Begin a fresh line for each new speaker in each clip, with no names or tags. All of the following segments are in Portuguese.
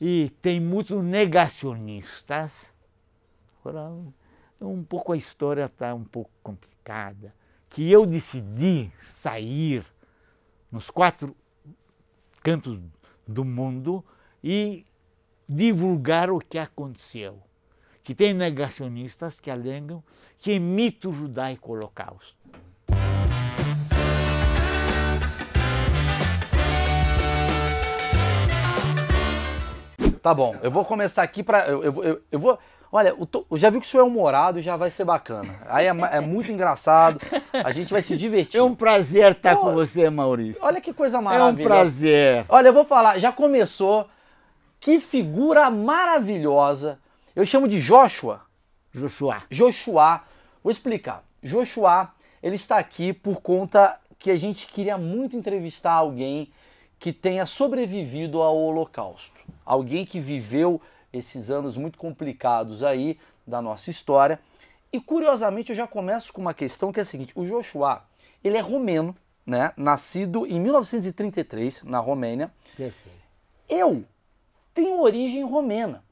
E tem muitos negacionistas. Um pouco a história está um pouco complicada. Que eu decidi sair nos quatro cantos do mundo e divulgar o que aconteceu. Que tem negacionistas que alegam que é mito judaico holocausto.
tá bom. Eu vou começar aqui para eu, eu, eu, eu, vou. Olha, eu, tô, eu já vi que o senhor é humorado e já vai ser bacana. Aí é, é, muito engraçado, a gente vai se divertir. É um prazer estar tá com você, Maurício. Olha que coisa maravilhosa. É um prazer. Olha, eu vou falar, já começou. Que figura maravilhosa. Eu chamo de Joshua. Joshua. Joshua. Vou explicar. Joshua, ele está aqui por conta que a gente queria muito entrevistar alguém que tenha sobrevivido ao Holocausto alguém que viveu esses anos muito complicados aí da nossa história. E curiosamente eu já começo com uma questão que é a seguinte: o Joshua, ele é romeno, né? Nascido em 1933 na Romênia. Eu tenho origem romena.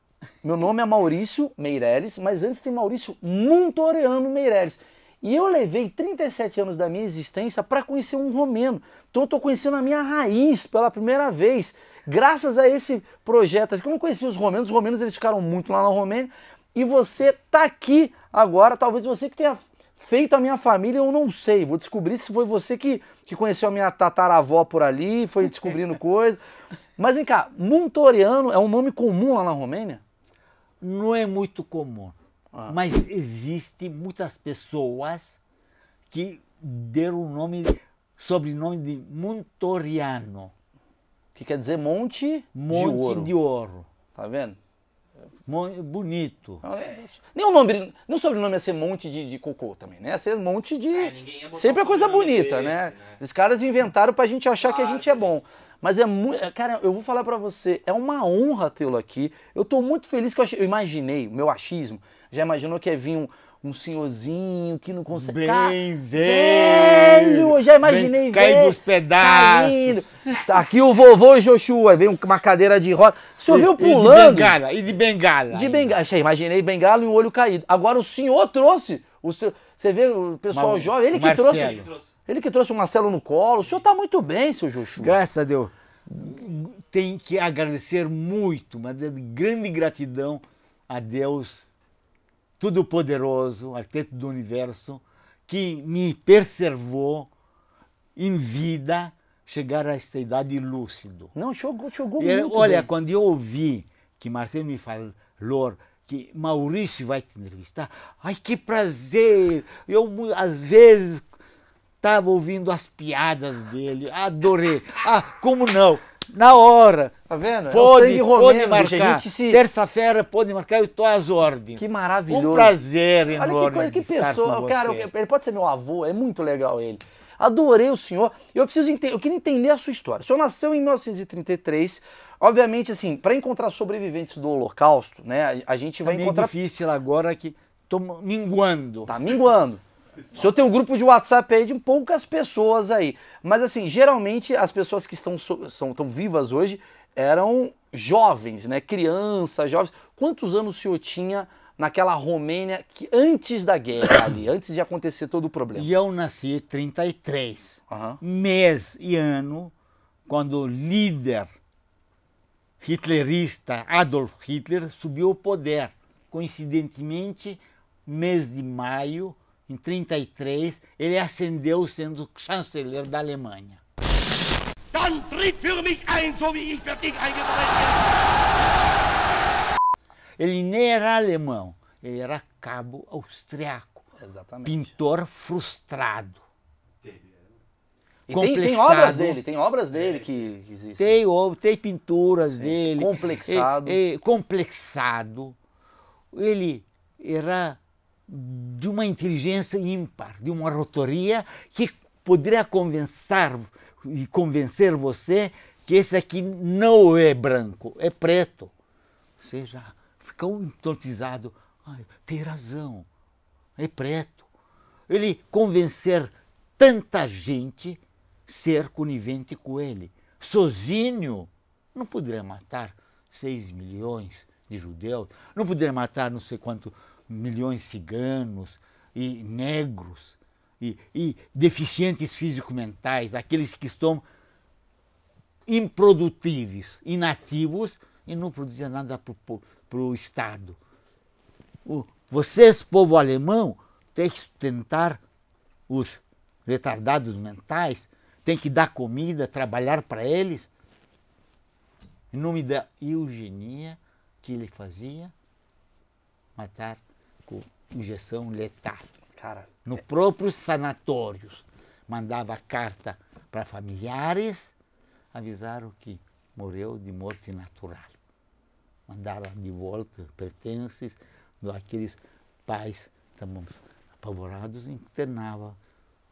Meu nome é Maurício Meirelles, mas antes tem Maurício Montoreano Meirelles. E eu levei 37 anos da minha existência para conhecer um romeno. Então eu estou conhecendo a minha raiz pela primeira vez graças a esse projeto, assim, eu não conhecia os romenos, os romenos eles ficaram muito lá na Romênia, e você tá aqui agora, talvez você que tenha feito a minha família, eu não sei, vou descobrir se foi você que, que conheceu a minha tataravó por ali, foi descobrindo coisas. Mas vem cá, Montoriano é um nome
comum lá na Romênia? Não é muito comum, ah. mas existe muitas pessoas que deram o nome, sobrenome de Montoriano que quer dizer monte, monte de ouro. de ouro.
Tá vendo? Bonito. É nem o nome, nem o sobrenome ia ser monte de, de cocô também, né? Ia ser monte de. É, sempre a coisa bonita, desse, né? né? Os caras inventaram pra gente achar claro, que a gente é bom. Mas é muito. É, cara, eu vou falar para você, é uma honra tê-lo aqui. Eu tô muito feliz que eu, eu imaginei, o meu achismo, já imaginou que ia vir um, um senhorzinho que não consegue. Bem velho! velho já imaginei Bem, velho. Caindo pedaços. Caindo. Aqui o vovô Joshua, vem uma cadeira de roda. O senhor e, pulando. E de bengala, e
de bengala. De
bengala. Já imaginei bengala e o olho caído. Agora o senhor trouxe. O seu, você vê o pessoal jovem, ele que Marcelo. trouxe. Ele que trouxe o Marcelo no colo. O senhor
está muito bem, seu Joshua. Graças a Deus. Tem que agradecer muito, uma é grande gratidão a Deus Todo-Poderoso, Arquiteto do Universo, que me preservou em vida chegar a esta idade lúcido. Não, chegou, chegou e, muito Olha, bem. quando eu ouvi que Marcelo me falou que Maurício vai te entrevistar, ai que prazer! Eu, às vezes, estava ouvindo as piadas dele, adorei. Ah, como não? na hora. Tá vendo? É pode, é pode marcar. Se... Terça-feira pode marcar, eu estou às ordens. Que maravilhoso. Um prazer enorme Olha que coisa, que pessoa. Cara, ele
pode ser meu avô, é muito legal ele. Adorei o senhor. Eu preciso entender, eu queria entender a sua história. O senhor nasceu em 1933. Obviamente, assim, para encontrar sobreviventes do Holocausto, né, a gente vai tá encontrar. É difícil agora que tô minguando. Tá minguando. O senhor tem um grupo de WhatsApp aí de poucas pessoas aí. Mas assim, geralmente as pessoas que estão são, tão vivas hoje eram jovens, né? Crianças, jovens. Quantos anos o senhor tinha naquela Romênia que antes da
guerra ali, antes de acontecer todo o problema? E eu nasci em 33. Uhum. Mês e ano, quando o líder hitlerista Adolf Hitler subiu ao poder. Coincidentemente, mês de maio em 33, ele ascendeu sendo chanceler da Alemanha. Ele nem era alemão, ele era cabo austriaco. Exatamente. Pintor frustrado. E complexado. Tem, tem, obras dele, tem obras dele que existem. Tem, tem pinturas Sim. dele. Complexado. E, e, complexado. Ele era de uma inteligência ímpar, de uma rotoria que poderá convencer e convencer você que esse aqui não é branco, é preto. Você já ficou hipnotizado. Ai, tem razão, é preto. Ele convencer tanta gente ser conivente com ele. Sozinho não poderia matar 6 milhões de judeus, não poderia matar não sei quanto milhões ciganos e negros e, e deficientes físico-mentais, aqueles que estão improdutíveis, inativos e não produzem nada para o Estado. O, vocês, povo alemão, têm que sustentar os retardados mentais, tem que dar comida, trabalhar para eles. Em nome da eugenia que ele fazia, matar injeção letal. Cara. No é... próprios sanatórios. Mandava carta para familiares, avisaram que morreu de morte natural. Mandaram de volta pertences daqueles pais, estávamos apavorados, internava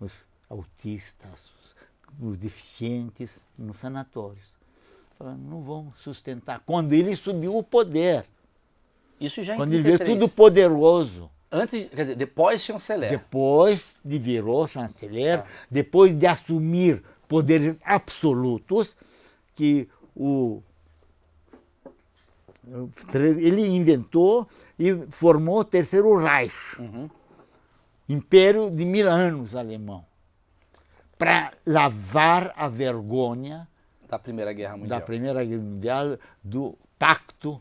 os autistas, os, os deficientes nos sanatórios. Falaram, não vão sustentar. Quando ele subiu o poder,
isso já em é Quando 33. ele veio tudo
poderoso. Antes, quer dizer, depois chanceler. Depois de virou chanceler, ah. depois de assumir poderes absolutos, que o ele inventou e formou o terceiro Reich, uhum. império de mil anos alemão, para lavar a vergonha da Primeira Guerra Mundial, da Primeira Guerra Mundial do pacto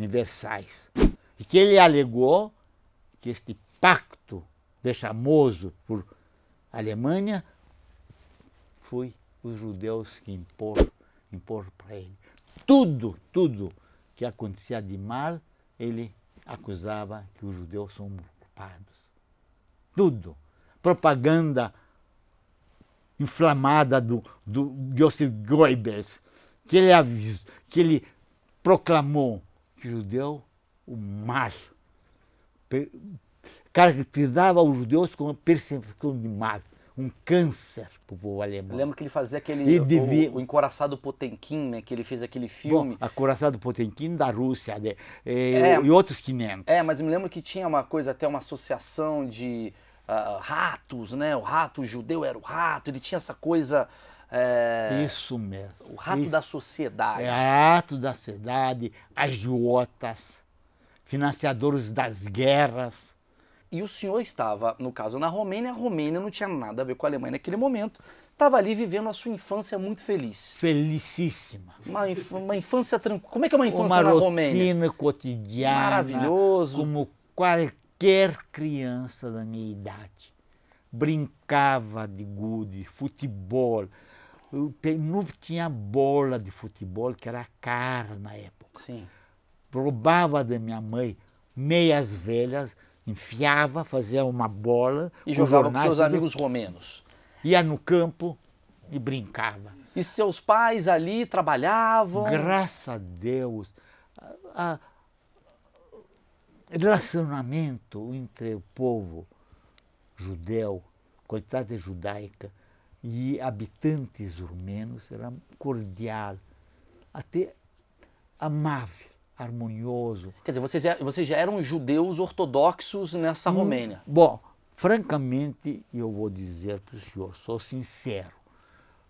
universais E que ele alegou que este pacto vexamoso por Alemanha foi os judeus que impor, impor para ele. Tudo, tudo que acontecia de mal, ele acusava que os judeus são culpados. Tudo. Propaganda inflamada do, do Joseph Goebbels, que ele, avisou, que ele proclamou que lhe deu o mar, caracterizava os judeus como a percepção de mar, um câncer para o povo alemão. lembra
que ele fazia aquele ele devia... o, o Encoraçado Potemkin, né? Que ele fez aquele filme.
Bom, Encoraçado Potemkin da Rússia de, e, é, e outros 500.
É, mas me lembro que tinha uma coisa, até uma associação de uh, ratos, né? O rato o judeu era o rato, ele tinha essa coisa é, Isso mesmo. O rato Isso. da sociedade. É,
rato da sociedade, agiotas, financiadores das guerras. E o senhor
estava, no caso, na Romênia. A Romênia não tinha nada a ver com a Alemanha naquele momento. Estava ali vivendo a sua
infância muito feliz. Felicíssima.
Uma, inf uma infância tranquila. Como é que é uma infância uma na Romênia?
Uma cotidiana. Maravilhoso. Como qualquer criança da minha idade brincava de gude, futebol, não tinha bola de futebol, que era cara na época. Sim. Roubava da minha mãe meias velhas, enfiava, fazia uma bola. E jogava com seus amigos
romenos.
Ia no campo e
brincava.
E seus pais ali trabalhavam? Graças a Deus. A, a relacionamento entre o povo judeu, quantidade judaica, e habitantes rumenos era cordial, até amável,
harmonioso. Quer dizer, vocês já, vocês já eram judeus ortodoxos nessa hum, Romênia?
Bom, francamente, eu vou dizer para o senhor, sou sincero,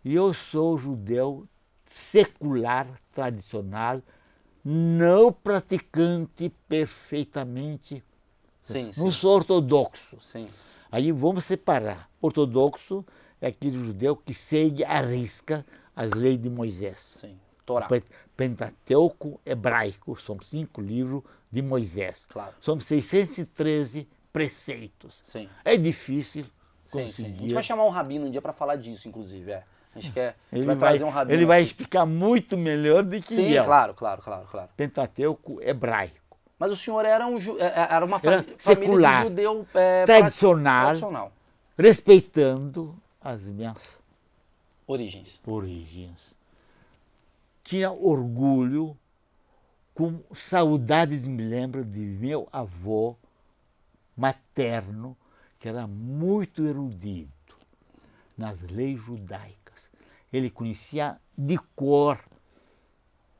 eu sou judeu secular, tradicional, não praticante perfeitamente. Sim, não sim. sou ortodoxo. Sim. Aí vamos separar. Ortodoxo é aquele judeu que segue à risca as leis de Moisés. Sim. Torá. Pentateuco hebraico, são cinco livros de Moisés. Claro. São 613 preceitos. Sim. É difícil conseguir. Sim, sim. A gente vai
chamar um rabino um dia para falar disso, inclusive. É. A gente quer, ele vai, trazer um rabino. Ele vai
explicar muito melhor do que sim, eu. Sim, claro, claro, claro, claro. Pentateuco hebraico.
Mas o senhor era, um, é, é, era uma era família secular, de judeu é, tradicional, tradicional,
respeitando as minhas origens. origens. Tinha orgulho, com saudades, me lembro, de meu avô materno, que era muito erudito nas leis judaicas. Ele conhecia de cor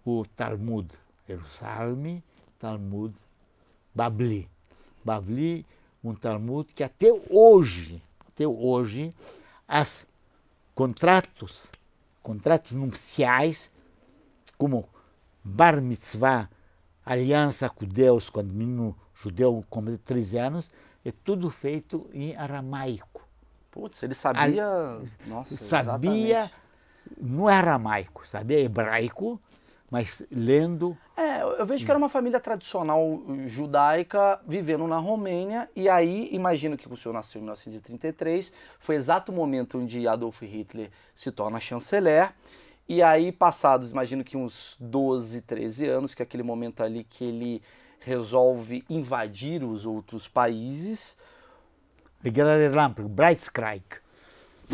o Talmud Jerusalém, Talmud Babli. Babli, um Talmud que até hoje, até hoje, as contratos, contratos nupciais, como bar mitzvah, aliança com Deus, quando menino judeu com 13 anos, é tudo feito em aramaico. Putz, ele sabia.
A,
nossa, sabia exatamente. no aramaico, sabia hebraico, mas lendo.
É, eu vejo que era uma família tradicional eh, judaica vivendo na Romênia, e aí imagino que o senhor nasceu em 1933, foi o exato momento onde Adolf Hitler se torna chanceler, e aí, passados, imagino que uns 12, 13 anos, que é aquele momento
ali que ele resolve invadir os outros países. Breitskreich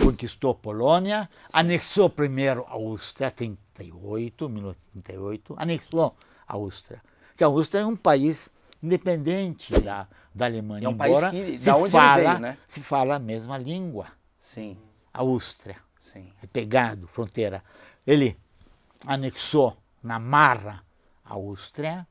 conquistou a Polônia, anexou primeiro ao Stettin 1938, 1938 anexou a Áustria. Que a Áustria é um país independente da, da Alemanha, é um embora país que, se, fala, veio, né? se fala a mesma língua. Sim. A Áustria. Sim. É pegado, fronteira. Ele anexou na marra a Áustria,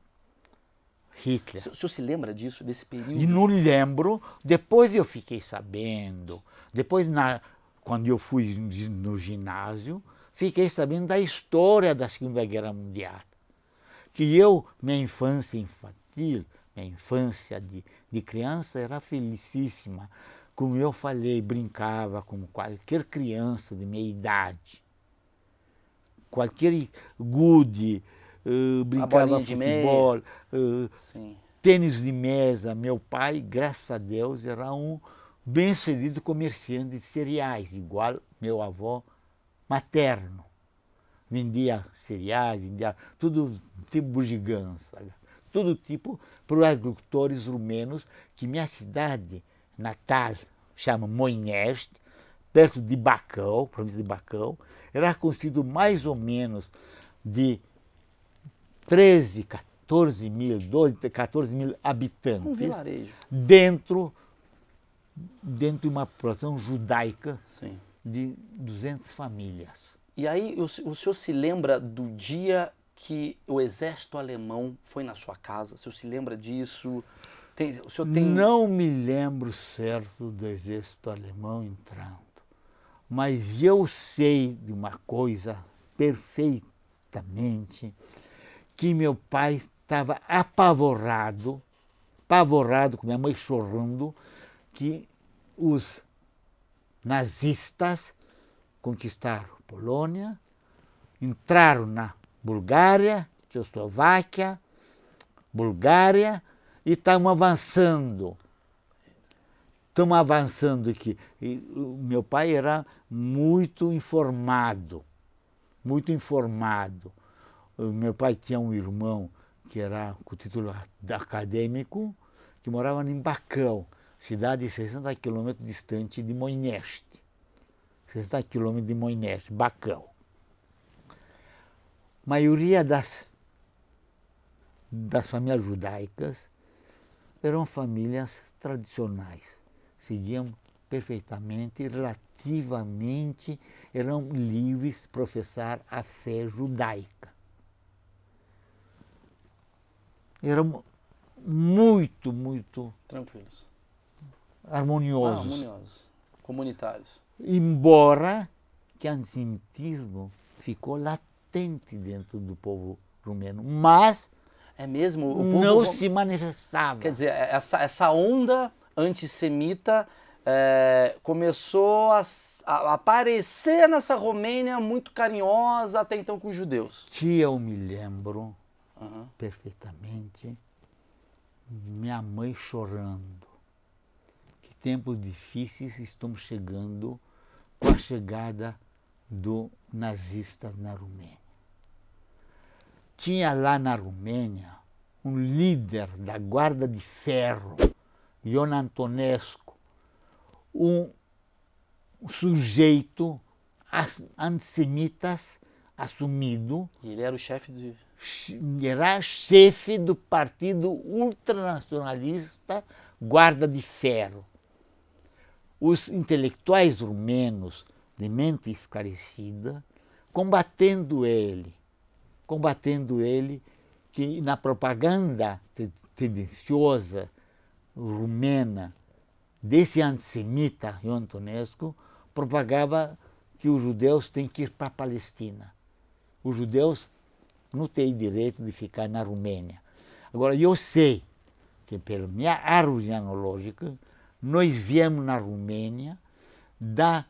Hitler. O senhor se lembra disso, desse período? E não lembro. Depois eu fiquei sabendo. Depois, na, quando eu fui no ginásio, fiquei sabendo da história da Segunda Guerra Mundial. Que eu, minha infância infantil, minha infância de, de criança era felicíssima. Como eu falei, brincava como qualquer criança de minha idade. Qualquer gude, uh, brincava futebol, uh, tênis de mesa. Meu pai, graças a Deus, era um bem-sucedido comerciante de cereais, igual meu avô materno. Vendia cereais, vendia tudo tipo bugigança, todo tipo para os agricultores rumenos que minha cidade natal chama Monheste, perto de Bacão, província de Bacão, era conhecido mais ou menos de 13, 14 mil, 12, 14 mil habitantes. Um Dentro, dentro de uma população judaica. Sim de 200 famílias.
E aí o, senhor se lembra do dia que o exército alemão foi na sua casa? O senhor se lembra disso? Tem, o senhor tem... Não
me lembro certo do exército alemão entrando, mas eu sei de uma coisa perfeitamente que meu pai estava apavorado, apavorado com minha mãe chorando, que os nazistas conquistaram Polônia, entraram na Bulgária, Tchecoslováquia, Bulgária e estavam avançando. Estão avançando aqui. E, meu pai era muito informado, muito informado. O meu pai tinha um irmão que era com título acadêmico, que morava em Bacão cidade 60 quilômetros distante de Moineste. 60 quilômetros de Moineste, Bacão. A maioria das, das famílias judaicas eram famílias tradicionais, seguiam perfeitamente, relativamente, eram livres professar a fé judaica. Eram muito, muito tranquilos harmoniosos. Ah,
harmoniosos, comunitários.
Embora que antissemitismo ficou latente dentro do povo rumeno, mas é mesmo o povo não se
manifestava. Quer dizer, essa, essa onda antissemita é, começou a, a, aparecer nessa Romênia muito carinhosa até então com os judeus.
Que eu me lembro uhum. perfeitamente, minha mãe chorando tempos difíceis estamos chegando com a chegada dos nazistas na Romênia. Tinha lá na Romênia um líder da Guarda de Ferro, Ion Antonescu, um sujeito antissemitas assumido.
ele era o chefe do.
Era chefe do partido ultranacionalista Guarda de Ferro os intelectuais rumenos de mente esclarecida, combatendo ele, combatendo ele que na propaganda tendenciosa rumena desse antissemita Ion Antonescu propagava que os judeus têm que ir para a Palestina. Os judeus não têm direito de ficar na Romênia. Agora, eu sei que pela minha árvore genealógica, nós viemos na Romênia da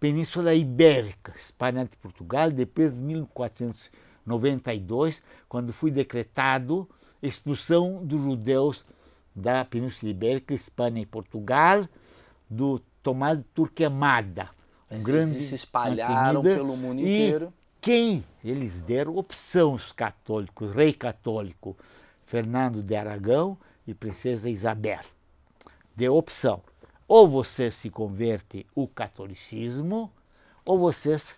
Península Ibérica, Espanha de Portugal, depois de 1492, quando foi decretado a expulsão dos judeus da Península Ibérica, Espanha e Portugal, do Tomás de Turquemada. Um grande se espalharam pelo mundo e Quem eles deram opção, os católicos, rei católico Fernando de Aragão e princesa Isabel de opção. Ou você se converte ao catolicismo, ou vocês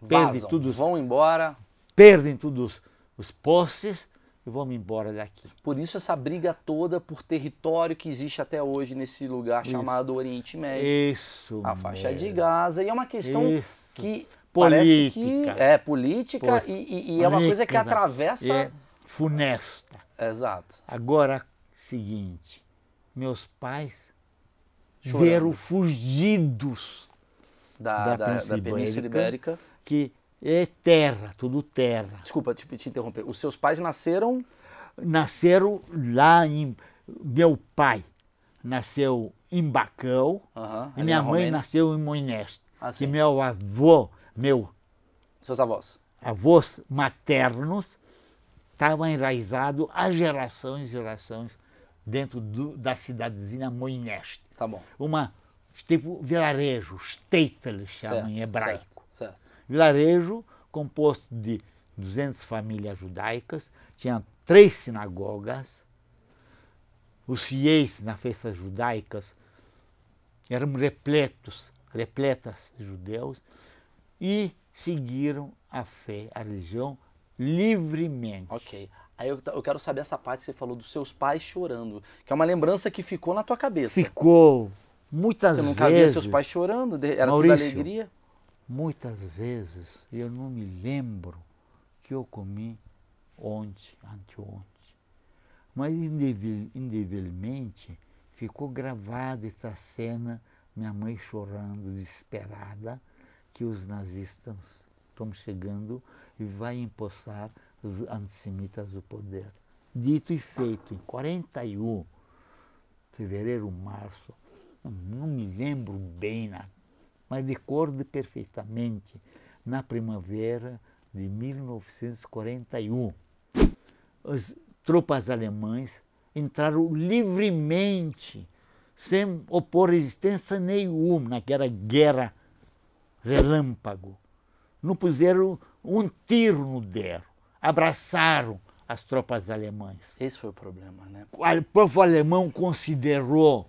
Vazam, perdem tudo. Vão embora. Perdem todos os, postes e vamos
embora daqui. Por isso essa briga toda por território que existe até hoje nesse lugar isso. chamado Oriente Médio.
Isso. A faixa mesmo.
de Gaza. E é uma questão isso. que
política. Que é política e, e, e, é uma coisa que atravessa. É funesta. Exato. Agora, seguinte, meus pais vieram fugidos da, da, da, Península, da Península Ibérica, que é terra, tudo terra. Desculpa te, te interromper. Os seus pais nasceram? Nasceram lá em. Meu pai nasceu em Bacão e minha mãe Romênia. nasceu em Moinés. Ah, e meu avô, meu. Seus avós? Avós maternos estavam enraizados há gerações e gerações dentro do, da cidadezinha Moinest. Tá bom. Uma, tipo vilarejo, steitel chamam em hebraico. Certo, certo. Vilarejo composto de 200 famílias judaicas, tinha três sinagogas, os fiéis nas festas judaicas eram repletos, repletas de judeus, e seguiram a fé, a religião, livremente. Ok. Aí eu, eu,
quero saber essa parte que você falou dos seus pais chorando, que é uma lembrança que ficou na tua cabeça.
Ficou. Muitas vezes. Você nunca vezes, via seus pais chorando? Era Maurício, toda alegria? Muitas vezes eu não me lembro que eu comi ontem, anteontem. Mas indevelmente ficou gravada esta cena, minha mãe chorando, desesperada, que os nazistas estão chegando e vai empossar antissemitas do poder. Dito e feito, em 41, fevereiro, março, não me lembro bem, mas recordo perfeitamente, na primavera de 1941, as tropas alemãs entraram livremente, sem opor resistência nenhuma, naquela guerra relâmpago. Não puseram um tiro no derro abraçaram as tropas alemãs. Esse foi o problema, né? O povo alemão considerou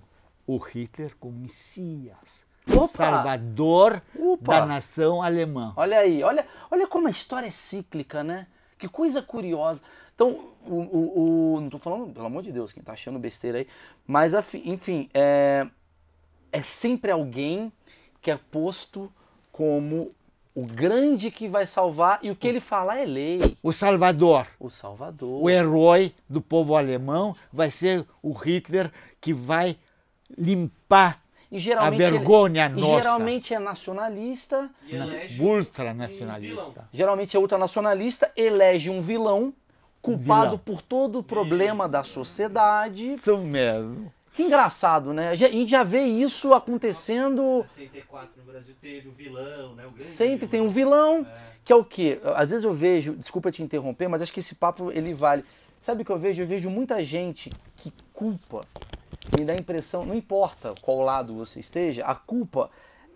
o Hitler como Messias. Opa! Salvador Opa! da nação alemã. Olha
aí, olha, olha como a história é cíclica, né? Que coisa curiosa. Então, o, o, o não estou falando, pelo amor de Deus, quem está achando besteira aí, mas enfim, é, é sempre alguém que é posto como o grande que vai salvar e o que ele falar é lei.
O Salvador. O Salvador. O herói do povo alemão vai ser o Hitler que vai limpar a vergonha ele, nossa. E geralmente
é nacionalista.
E elege ultranacionalista. Um
geralmente é ultranacionalista, elege um vilão culpado vilão. por todo o problema Isso. da sociedade. Isso
mesmo.
Que engraçado, né? A gente já vê isso acontecendo.
64 no Brasil teve o
vilão, né? Sempre vilão. tem um vilão, é. que é o quê? Às vezes eu vejo, desculpa te interromper, mas acho que esse papo ele vale. Sabe o que eu vejo? Eu vejo muita gente que culpa. Me dá a impressão, não importa qual lado você esteja, a culpa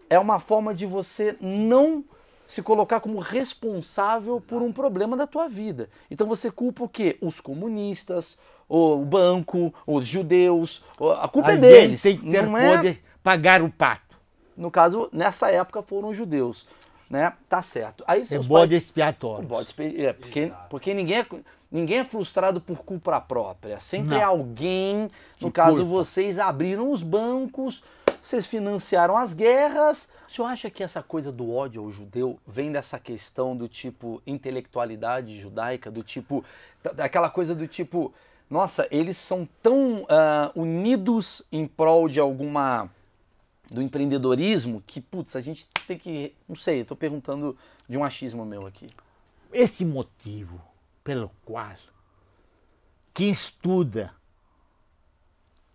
é uma forma de você não se colocar como responsável Exato. por um problema da tua vida. Então você culpa o quê? Os comunistas, o banco, os judeus, a culpa é Alguém é deles. Tem que ter não é? poder é... pagar o pato. No caso, nessa época foram os judeus, né? Tá certo. Aí é seus é bode pais... expiatório. O bode expi... é, porque, porque ninguém é, ninguém é frustrado por culpa própria. Sempre não. alguém, no que caso culpa. vocês abriram os bancos, vocês financiaram as guerras. O senhor acha que essa coisa do ódio ao judeu vem dessa questão do tipo intelectualidade judaica, do tipo daquela coisa do tipo nossa, eles são tão uh, unidos em prol de alguma do empreendedorismo que, putz, a gente tem que. Não sei, estou perguntando de um
achismo meu aqui. Esse motivo pelo qual quem estuda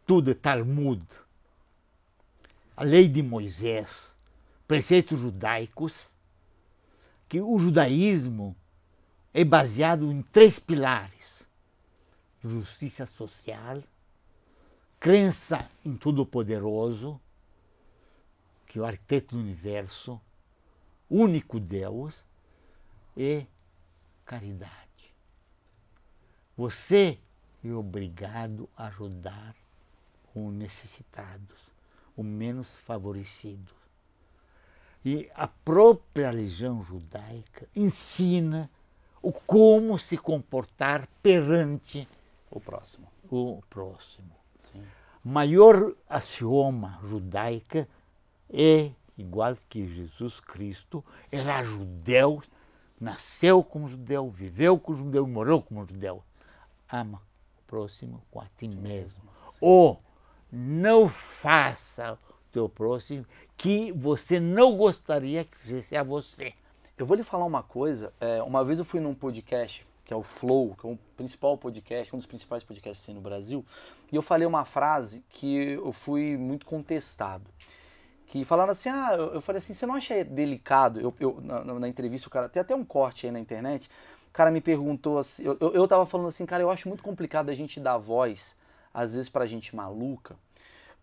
tudo é Talmud, a lei de Moisés, preceitos judaicos, que o judaísmo é baseado em três pilares justiça social, crença em Todo-Poderoso, que é o arquiteto do universo, único Deus, e é caridade. Você é obrigado a ajudar os necessitados, os menos favorecidos. E a própria religião judaica ensina o como se comportar perante o próximo. O próximo. Sim. Maior axioma judaica é igual que Jesus Cristo era judeu, nasceu como judeu, viveu como judeu, morou como judeu. Ama o próximo com a ti mesmo. Sim. Ou não faça o teu próximo que você não gostaria que fizesse a você. Eu
vou lhe falar uma coisa. É, uma vez eu fui num podcast que é o Flow, que é o principal podcast, um dos principais podcasts que tem no Brasil, e eu falei uma frase que eu fui muito contestado. Que falaram assim, ah, eu falei assim, você não acha delicado? Eu, eu na, na, entrevista, o cara, tem até um corte aí na internet, o cara me perguntou assim, eu, eu, eu tava falando assim, cara, eu acho muito complicado a gente dar voz, às vezes, pra gente maluca,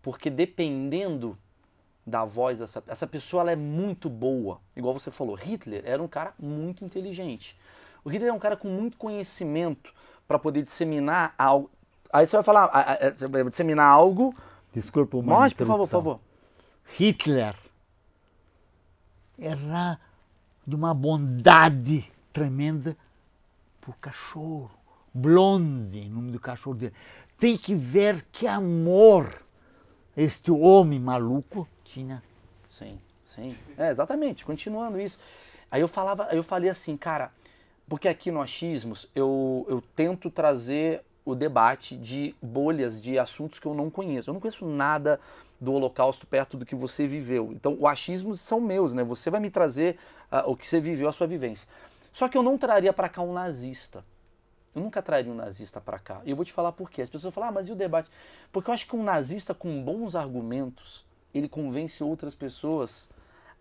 porque dependendo da voz dessa essa pessoa ela é muito boa. Igual você falou, Hitler era um cara muito inteligente. O líder é um cara com muito conhecimento para poder disseminar algo. Aí você vai falar, você vai disseminar algo.
Desculpa, uma Mostre, por favor, por favor. Hitler era de uma bondade tremenda por cachorro. Blonde, nome do cachorro dele. Tem que ver que amor este homem maluco tinha. Sim, sim. É, exatamente. Continuando
isso. Aí eu falava, eu falei assim, cara, porque aqui no Achismos eu, eu tento trazer o debate de bolhas de assuntos que eu não conheço. Eu não conheço nada do Holocausto perto do que você viveu. Então, o achismo são meus, né? Você vai me trazer uh, o que você viveu, a sua vivência. Só que eu não traria para cá um nazista. Eu nunca traria um nazista para cá. E eu vou te falar por quê. As pessoas falam, ah, mas e o debate? Porque eu acho que um nazista com bons argumentos, ele convence outras pessoas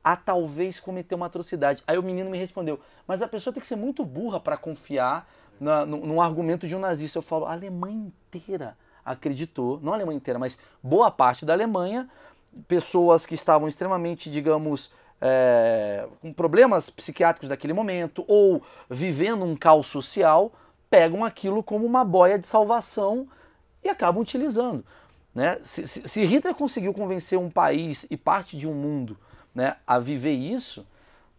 a talvez cometer uma atrocidade. Aí o menino me respondeu, mas a pessoa tem que ser muito burra para confiar na, no, no, argumento de um nazista. Eu falo, a Alemanha inteira acreditou, não a Alemanha inteira, mas boa parte da Alemanha, pessoas que estavam extremamente, digamos, é, com problemas psiquiátricos daquele momento ou vivendo um caos social, pegam aquilo como uma boia de salvação e acabam utilizando. Né? Se, se, se Hitler conseguiu convencer um país e parte de um mundo né, a viver isso,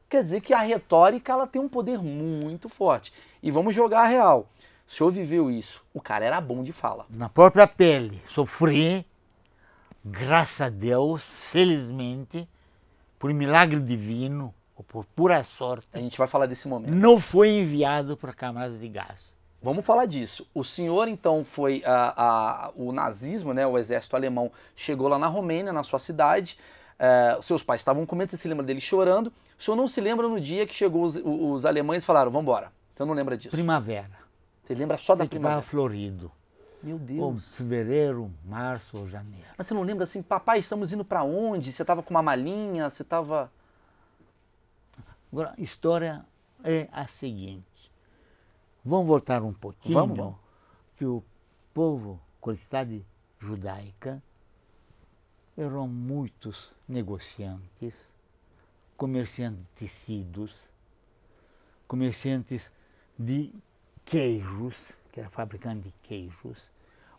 quer dizer que a retórica ela tem um poder muito forte. E vamos jogar a real. O senhor viveu isso. O cara era bom de fala.
Na própria pele. Sofri, graças a Deus, felizmente, por milagre divino, ou por pura sorte. A gente vai falar desse momento. Não foi enviado para camadas de gás. Vamos falar disso. O senhor,
então, foi a, ah, a, ah, o nazismo, né, o exército alemão, chegou lá na Romênia, na sua cidade, Uh, seus pais estavam comendo, você se lembra dele chorando. O senhor não se lembra no dia que chegou os, os alemães e falaram, vamos embora. Você não lembra disso. Primavera. Você lembra só você da primavera. Estava
florido. Meu Deus. Ou fevereiro, março ou janeiro.
Mas você não lembra assim, papai, estamos indo
para onde? Você estava com uma malinha, você estava... Agora, a história é a seguinte. Vamos voltar um pouquinho. Vamos, Que o povo, cidade judaica, eram muitos negociantes, comerciantes de tecidos, comerciantes de queijos, que era fabricante de queijos,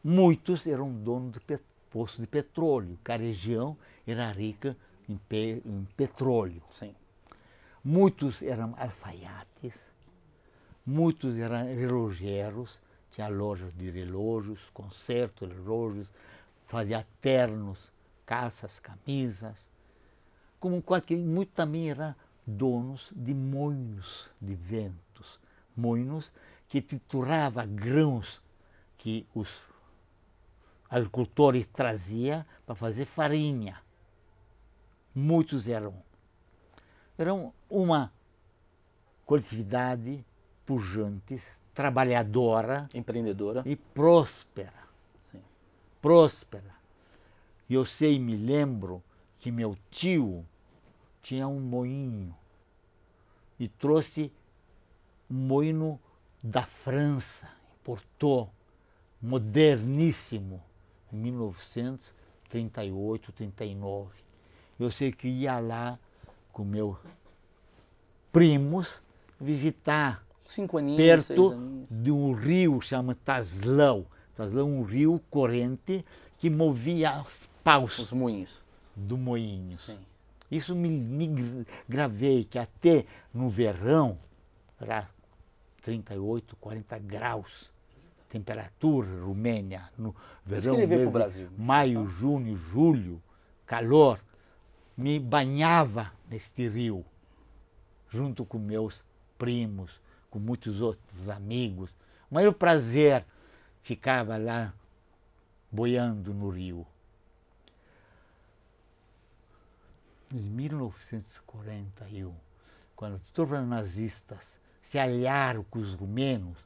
muitos eram donos de poços de petróleo, que a região era rica em, pe em petróleo. Sim. Muitos eram alfaiates, muitos eram relojeros, tinha lojas de relógios, concertos, relógios, fazia ternos, calças, camisas, como qualquer, muito também eram donos de moinhos de ventos, moinhos que triturava grãos que os agricultores traziam para fazer farinha. Muitos eram. Eram uma coletividade pujante, trabalhadora. Empreendedora. E próspera. Sim. Próspera. E eu sei, me lembro, que meu tio tinha um moinho e trouxe um moinho da França, importou, moderníssimo, em 1938, 39. Eu sei que ia lá com meus primos visitar
aninhos, perto
de um rio chama Taslão. Taslão é um rio corrente que movia as paus. Os moinhos. Do moinho. Sim. Isso me, me, gravei que até no verão era 38, 40 graus temperatura Romênia no verão mesmo, Brasil. Né? maio, tá. junho, julho, calor, me banhava neste rio junto com meus primos, com muitos outros amigos. O maior prazer ficava lá boiando no rio. Em 1941, quando tropas nazistas se aliaram com os rumenos,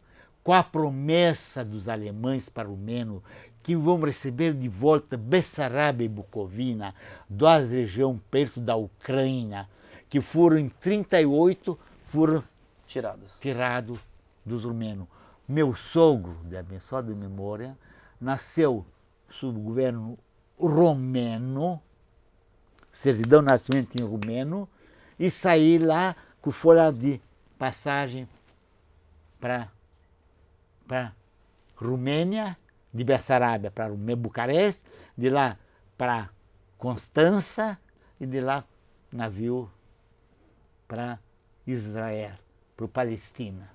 com a promessa dos alemães para o rumeno que vão receber de volta Bessarabia e Bucovina, duas regiões perto da Ucrânia, que foram em 38 foram tiradas tirado dos rumenos. Meu sogro, de abençoada memória, nasceu sob o governo romeno, certidão de nascimento em rumeno e saí lá com folha de passagem para para Romênia, de Bessarabia para Bucareste, de lá para Constança e de lá navio para Israel, para Palestina.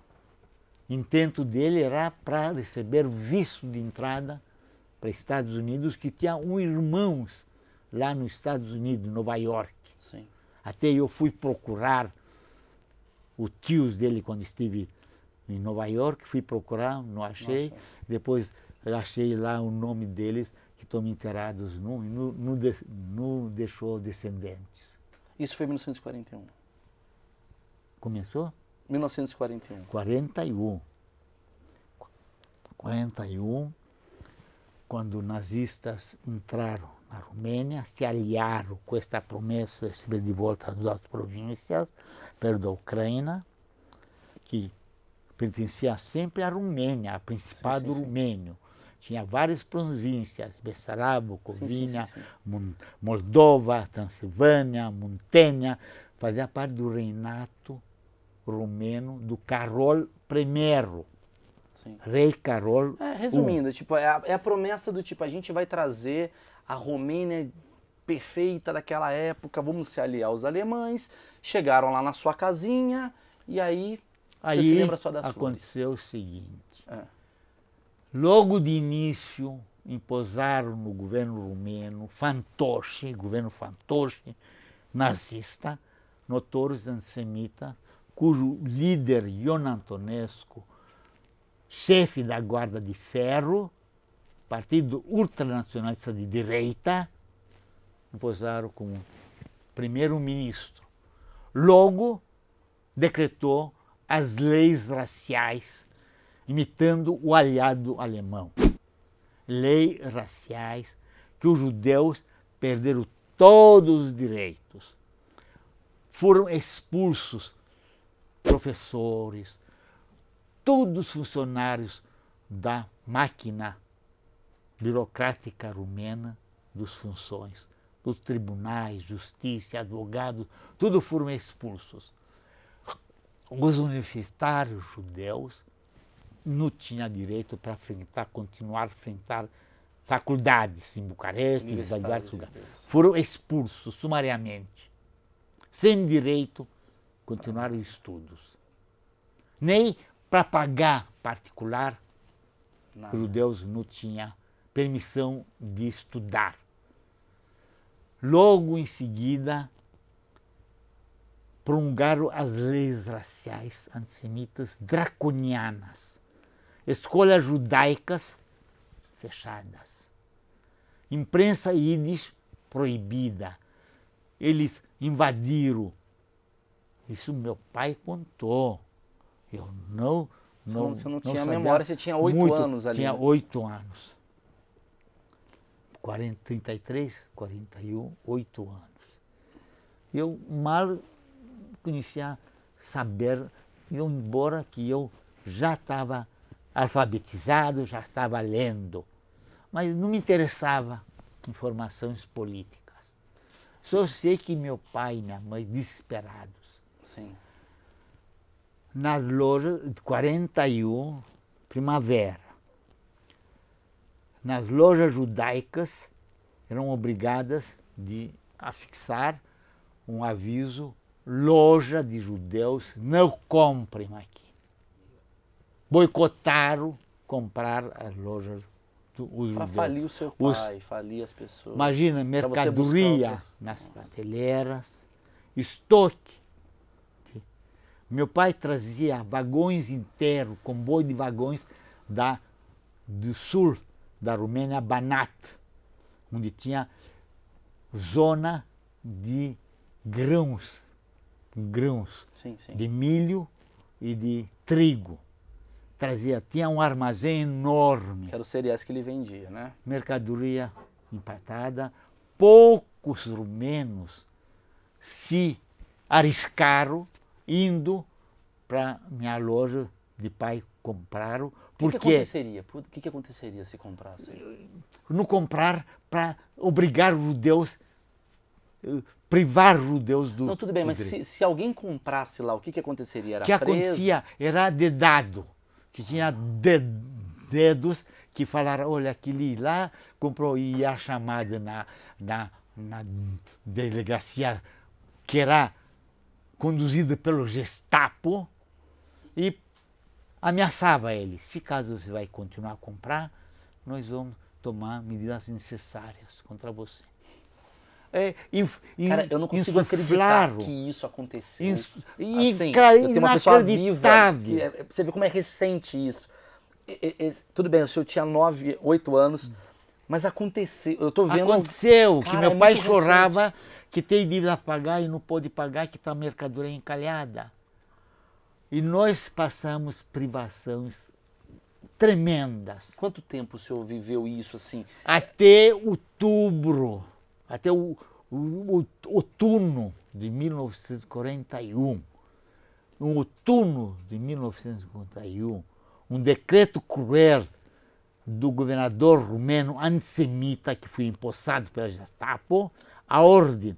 O intento dele era para receber visto de entrada para Estados Unidos, que tinha um irmãos lá nos Estados Unidos, Nova York. Sim. Até eu fui procurar o tios dele quando estive em Nova York, fui procurar, não achei. Nossa. Depois achei lá o nome deles, que estão enterrados no, no, no, de, no deixou descendentes.
Isso foi em 1941. Começou? 1941.
41. 41, quando nazistas entraram a Romênia se aliaram com esta promessa recebida de volta às duas províncias, perto da Ucrânia, que pertencia sempre à Romênia, ao Principado sim, sim, Tinha várias províncias, Bessarabo, Covinha, Moldova, Transilvânia, Muntenia fazia parte do reinato romeno do Carol I. Sim. Rei Carol. É, resumindo,
um. tipo, é a, é a, promessa do tipo, a gente vai trazer a Romênia
perfeita
daquela época, vamos se aliar aos alemães. Chegaram lá na sua casinha e aí, aí se lembra só das
aconteceu flores. o seguinte. É. Logo de início impuseram no governo rumeno, fantoche, governo fantoche, nazista, notórios antissemita, cujo líder Ion Antonescu, chefe da guarda de ferro, partido ultranacionalista de direita, posaram como primeiro-ministro. Logo, decretou as leis raciais, imitando o aliado alemão. Leis raciais que os judeus perderam todos os direitos. Foram expulsos professores, todos os funcionários da máquina burocrática rumena dos funções, dos tribunais, justiça, advogados, tudo foram expulsos. Os universitários judeus não tinham direito para enfrentar, continuar a enfrentar faculdades em Bucareste, em vários lugares. Foram expulsos sumariamente, sem direito continuar os estudos. Nem para pagar particular, Nada. os judeus não tinham permissão de estudar. Logo em seguida, prolongaram as leis raciais antissemitas draconianas, escolas judaicas fechadas, imprensa ídis proibida. Eles invadiram. Isso meu pai contou. Eu não. Não, você não, não tinha sabia. memória, você tinha oito anos ali. Tinha né? oito anos. 40, 33, 41, 8 anos. Eu mal conhecia saber, eu embora que eu já estava alfabetizado, já estava lendo, mas não me interessava informações políticas. Só sei que meu pai e minha mãe desesperados. Sim. Na loja de 41, primavera nas lojas judaicas eram obrigadas de afixar um aviso: loja de judeus não comprem aqui. Boicotaram comprar as lojas os Para falir o seu pai, os, falir as pessoas. Imagina, mercadoria nas prateleiras, estoque. Meu pai trazia vagões inteiros, comboio de vagões da, do sul da Romênia, Banat, onde tinha zona de grãos, grãos sim, sim. de milho e de trigo. Trazia, tinha um armazém enorme. Que era o cereais que ele vendia, né? Mercadoria empatada. Poucos rumenos se arriscaram indo para minha loja de pai compraram porque... O que
aconteceria? O que, que aconteceria se comprasse?
Não comprar para obrigar os judeus, eh, privar os judeus do. Não, tudo bem, mas se,
se, alguém comprasse lá, o que, que aconteceria? Era o que preso? acontecia
era dedado, que tinha de, dedos que falaram: olha, aquele lá comprou e a chamada na, na, na delegacia que era conduzida pelo Gestapo e ameaçava ele: se caso você vai continuar a comprar, nós vamos tomar medidas necessárias contra você. É, inf, Cara, eu não consigo acreditar que isso aconteceu. Isso, assim, cara, eu tenho uma pessoa viva. Que, é,
você vê como é recente isso. tudo bem, eu tinha 9, 8 anos, mas aconteceu. Eu tô vendo. Aconteceu, cara, que meu é pai chorava
recente. que tem dívida a pagar e não pôde pagar, que está a mercadoria encalhada. E nós passamos privações tremendas. Quanto tempo o senhor viveu isso assim? Até outubro, até o, o, o outono de 1941. No outono de 1941, um decreto cruel do governador rumeno antissemita que foi empossado pela Gestapo, a ordem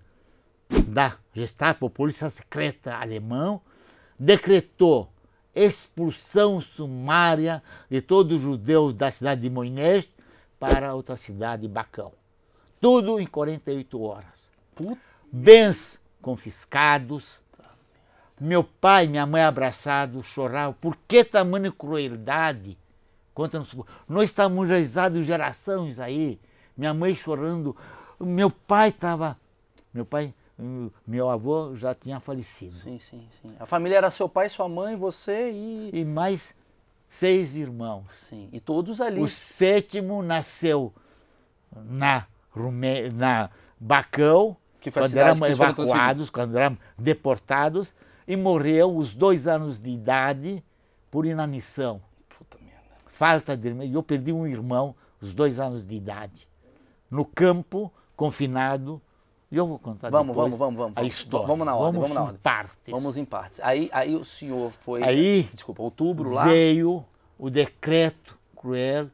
da Gestapo, polícia secreta alemã, decretou expulsão sumária de todos os judeus da cidade de Moinés para outra cidade, Bacão. Tudo em 48 horas. Bens confiscados. Meu pai e minha mãe abraçados choravam. Por que tamanha crueldade? Contra nós estamos realizados gerações aí. Minha mãe chorando. Meu pai estava. Meu pai meu avô já tinha falecido. Sim, sim, sim. A família
era seu pai, sua
mãe, você e. E mais seis irmãos. Sim, e todos ali. O sétimo nasceu na, Rumê... na Bacão, quando eram evacuados, quando eram deportados, e morreu os dois anos de idade por inanição. Puta merda. Falta de irmão. Eu perdi um irmão, os dois anos de idade, no campo, confinado e eu vou contar vamos, vamos, vamos, vamos, a história. Vamos na ordem, vamos, vamos na ordem. partes. Vamos em
partes. Aí, aí o senhor
foi, aí, desculpa, outubro lá? veio o decreto cruel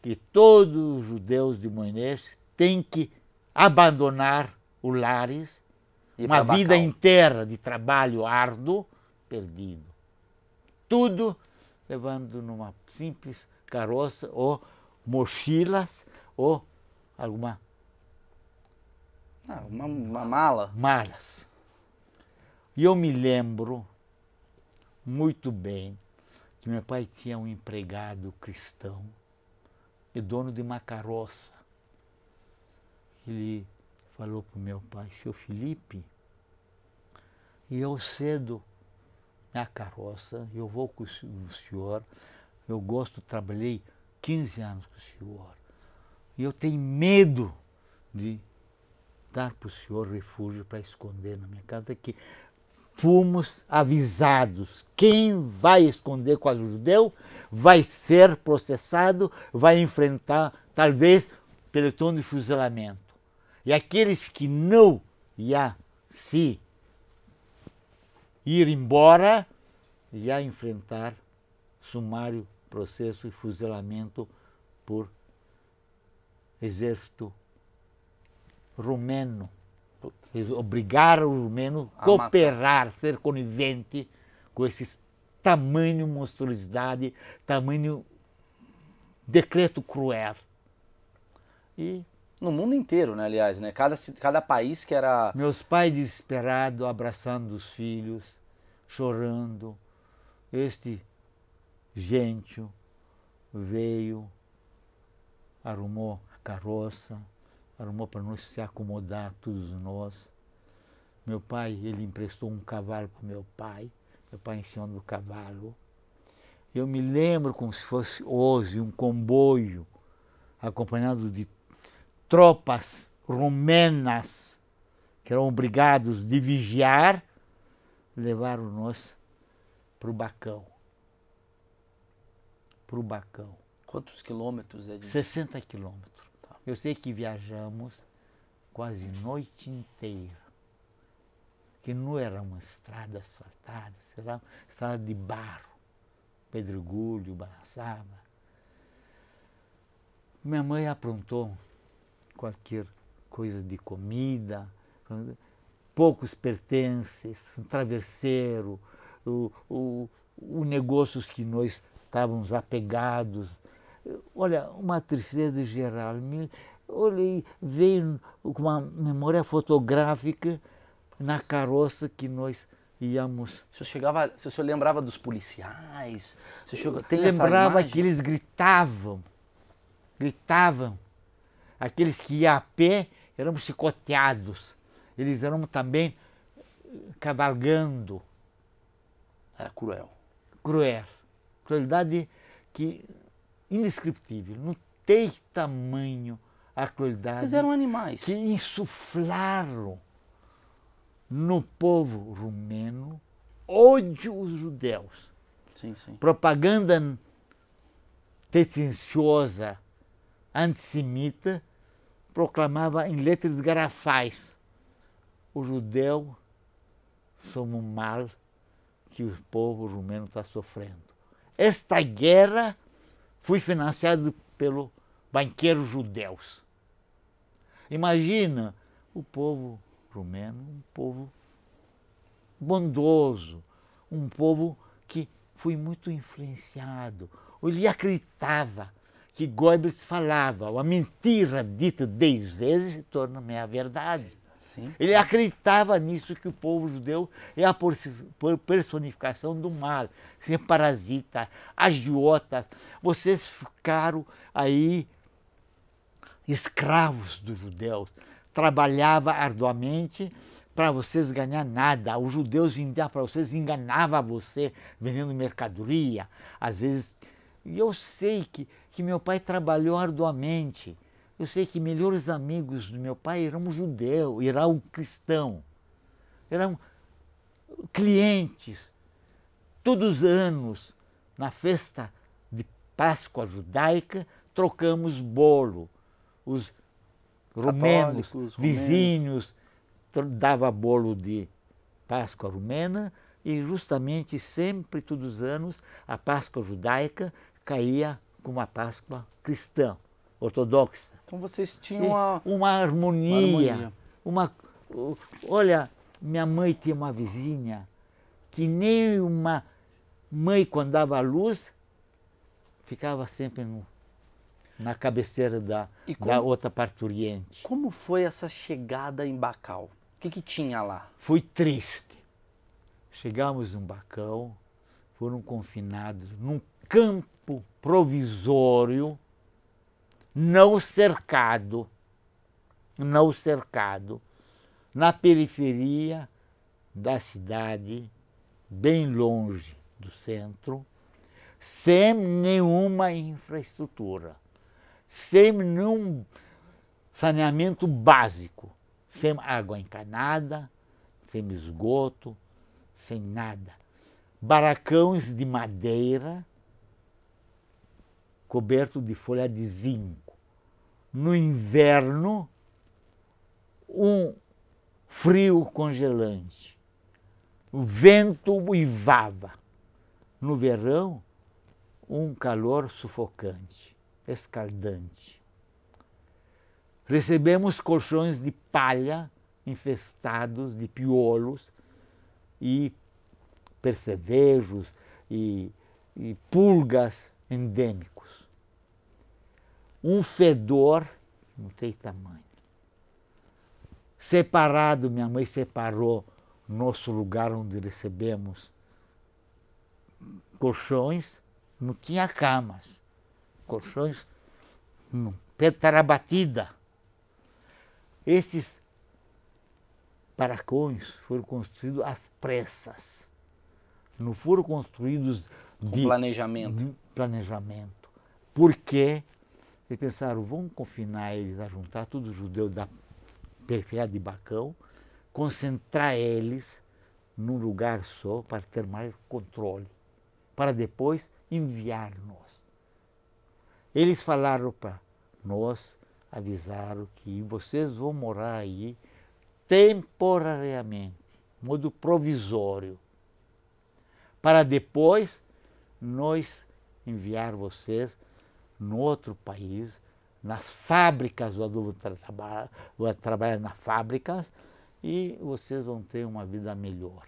que todos os judeus de Moinés têm que abandonar o lares, e uma vida inteira de trabalho árduo, perdido. Tudo levando numa simples carroça ou mochilas ou alguma ah, uma, uma mala? Malas. E eu me lembro muito bem que meu pai tinha um empregado cristão e dono de uma carroça. Ele falou para o meu pai, seu Felipe, e eu cedo na carroça, eu vou com o senhor, eu gosto, trabalhei 15 anos com o senhor, e eu tenho medo de para o senhor refúgio para esconder na minha casa, que fomos avisados. Quem vai esconder com o judeu vai ser processado, vai enfrentar, talvez, pelotão de fuzilamento. E aqueles que não ia se ir embora, ia enfrentar sumário, processo e fuzilamento por exército rumeno. Eles obrigaram o rumeno a cooperar, matar. ser conivente com esse tamanho monstruosidade, tamanho decreto cruel. E no mundo inteiro, né, aliás, né? Cada, cada país que era Meus pais desesperados abraçando os filhos, chorando. Este gente veio, arrumou a carroça, arrumou para não se acomodar todos nós. Meu pai, ele emprestou um cavalo para meu pai, meu pai em cima do cavalo. Eu me lembro como se fosse hoje um comboio acompanhado de tropas romenas que eram obrigados de vigiar, levaram nós para o Bacão. Para o Bacão.
Quantos quilômetros é disso? 60
quilômetros. Eu sei que viajamos quase noite inteira, que não era uma estrada asfaltada, será uma estrada de barro, pedregulho, balançava. Minha mãe aprontou qualquer coisa de comida, poucos pertences, um travesseiro, o, o, o negócios que nós estávamos apegados, olha, uma tristeza geral. Olha, veio com uma memória fotográfica na carroça que nós íamos.
O senhor, chegava, o senhor lembrava dos policiais? O chegou, lembrava que
eles gritavam, gritavam. Aqueles que iam a pé eram chicoteados. Eles eram também eh, cavalgando. Era cruel. Cruel. Crueldade que indescriptível, Não tem tamanho a crueldade. Vocês eram animais. Que insuflaram no povo rumeno ódio aos judeus. Sim, sim. Propaganda tendenciosa, antissemita, proclamava em letras garrafais: o judeu somos um mal que o povo rumeno está sofrendo. Esta guerra Fui financiado pelo banqueiros judeus. Imagina o povo rumeno, um povo bondoso, um povo que foi muito influenciado. Ele acreditava que Goebbels falava, a mentira dita dez vezes se torna meia verdade. Ele acreditava nisso que o povo judeu é a personificação do mal, sem parasita, agiotas. Vocês ficaram aí escravos dos judeus. Trabalhava arduamente para vocês ganhar nada. Os judeus vendiam para vocês, enganava você vendendo mercadoria. Às vezes, e eu sei que, que meu pai trabalhou arduamente eu sei que melhores amigos do meu pai eram um judeu, era um cristão, eram clientes. Todos os anos, na festa de Páscoa judaica, trocamos bolo. Os romanos, Católicos, vizinhos, rumenos. dava bolo de Páscoa rumena e justamente sempre, todos os anos, a Páscoa judaica caía com a Páscoa cristã ortodoxa. Então vocês tinham uma, uma harmonia, uma harmonia. Uma, olha, minha mãe tinha uma vizinha que nem uma mãe quando dava a luz ficava sempre no, na cabeceira da, como, da outra parturiente.
Como foi essa chegada em Bacal? O
que, que tinha lá? Foi triste. Chegamos em Bacal, foram confinados num campo provisório não cercado, não cercado, na periferia da cidade, bem longe do centro, sem nenhuma infraestrutura, sem nenhum saneamento básico, sem água encanada, sem esgoto, sem nada. Baracões de madeira coberto de folha de zinco no inverno um frio congelante. O vento uivava. No verão, um calor sufocante, escaldante. Recebemos colchões de palha infestados de piolos e percevejos e, e pulgas endêmicas um fedor, não tem tamanho. Separado, minha mãe separou nosso lugar onde recebemos colchões, não tinha camas, colchões, pedra batida. Esses baracões foram construídos às pressas. Não foram construídos de Com planejamento. De planejamento. Porque eles pensaram, vamos confinar eles a juntar todos os judeus da periferia de Bacão, concentrar eles num lugar só para ter mais controle, para depois enviar nós. Eles falaram para nós, avisaram que vocês vão morar aí temporariamente, modo provisório, para depois nós enviar vocês no outro país, nas fábricas, o adulto trabalha, trabalha nas fábricas e vocês vão ter uma vida melhor.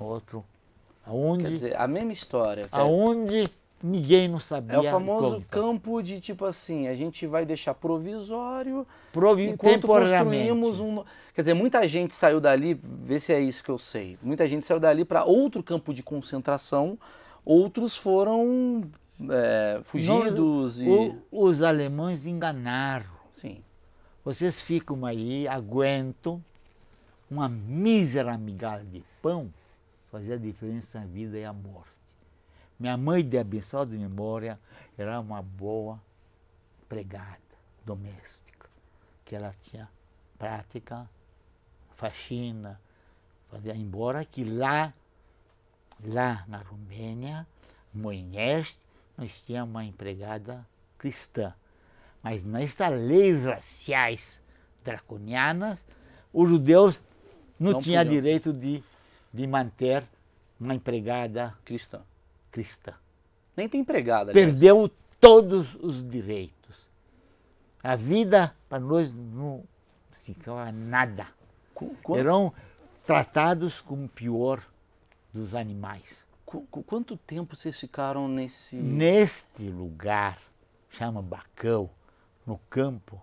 No outro, aonde... Quer dizer, a mesma história. Aonde ninguém não sabia. É o famoso tá.
campo de tipo assim, a gente vai deixar provisório Provi enquanto construímos um. Quer dizer, muita gente saiu dali, vê se é isso que eu sei. Muita gente saiu dali para outro campo de concentração, outros foram
é, fugidos. e... o, os alemães enganaram. Sim. Vocês ficam aí, aguentam uma mísera migalha de pão, fazia diferença na vida e a morte. Minha mãe, de abençoada memória, era uma boa pregada doméstica, que ela tinha prática, faxina, fazia, embora que lá, lá na Romênia, mulheres nós tínhamos uma empregada cristã. Mas nestas leis raciais draconianas, os judeus não, não tinham direito de, de manter uma empregada cristã. cristã. Nem tem empregada. Aliás. Perdeu todos os direitos. A vida para nós não significava nada. Eram tratados como o pior dos animais quanto tempo vocês ficaram nesse. Neste lugar, chama Bacão, no campo,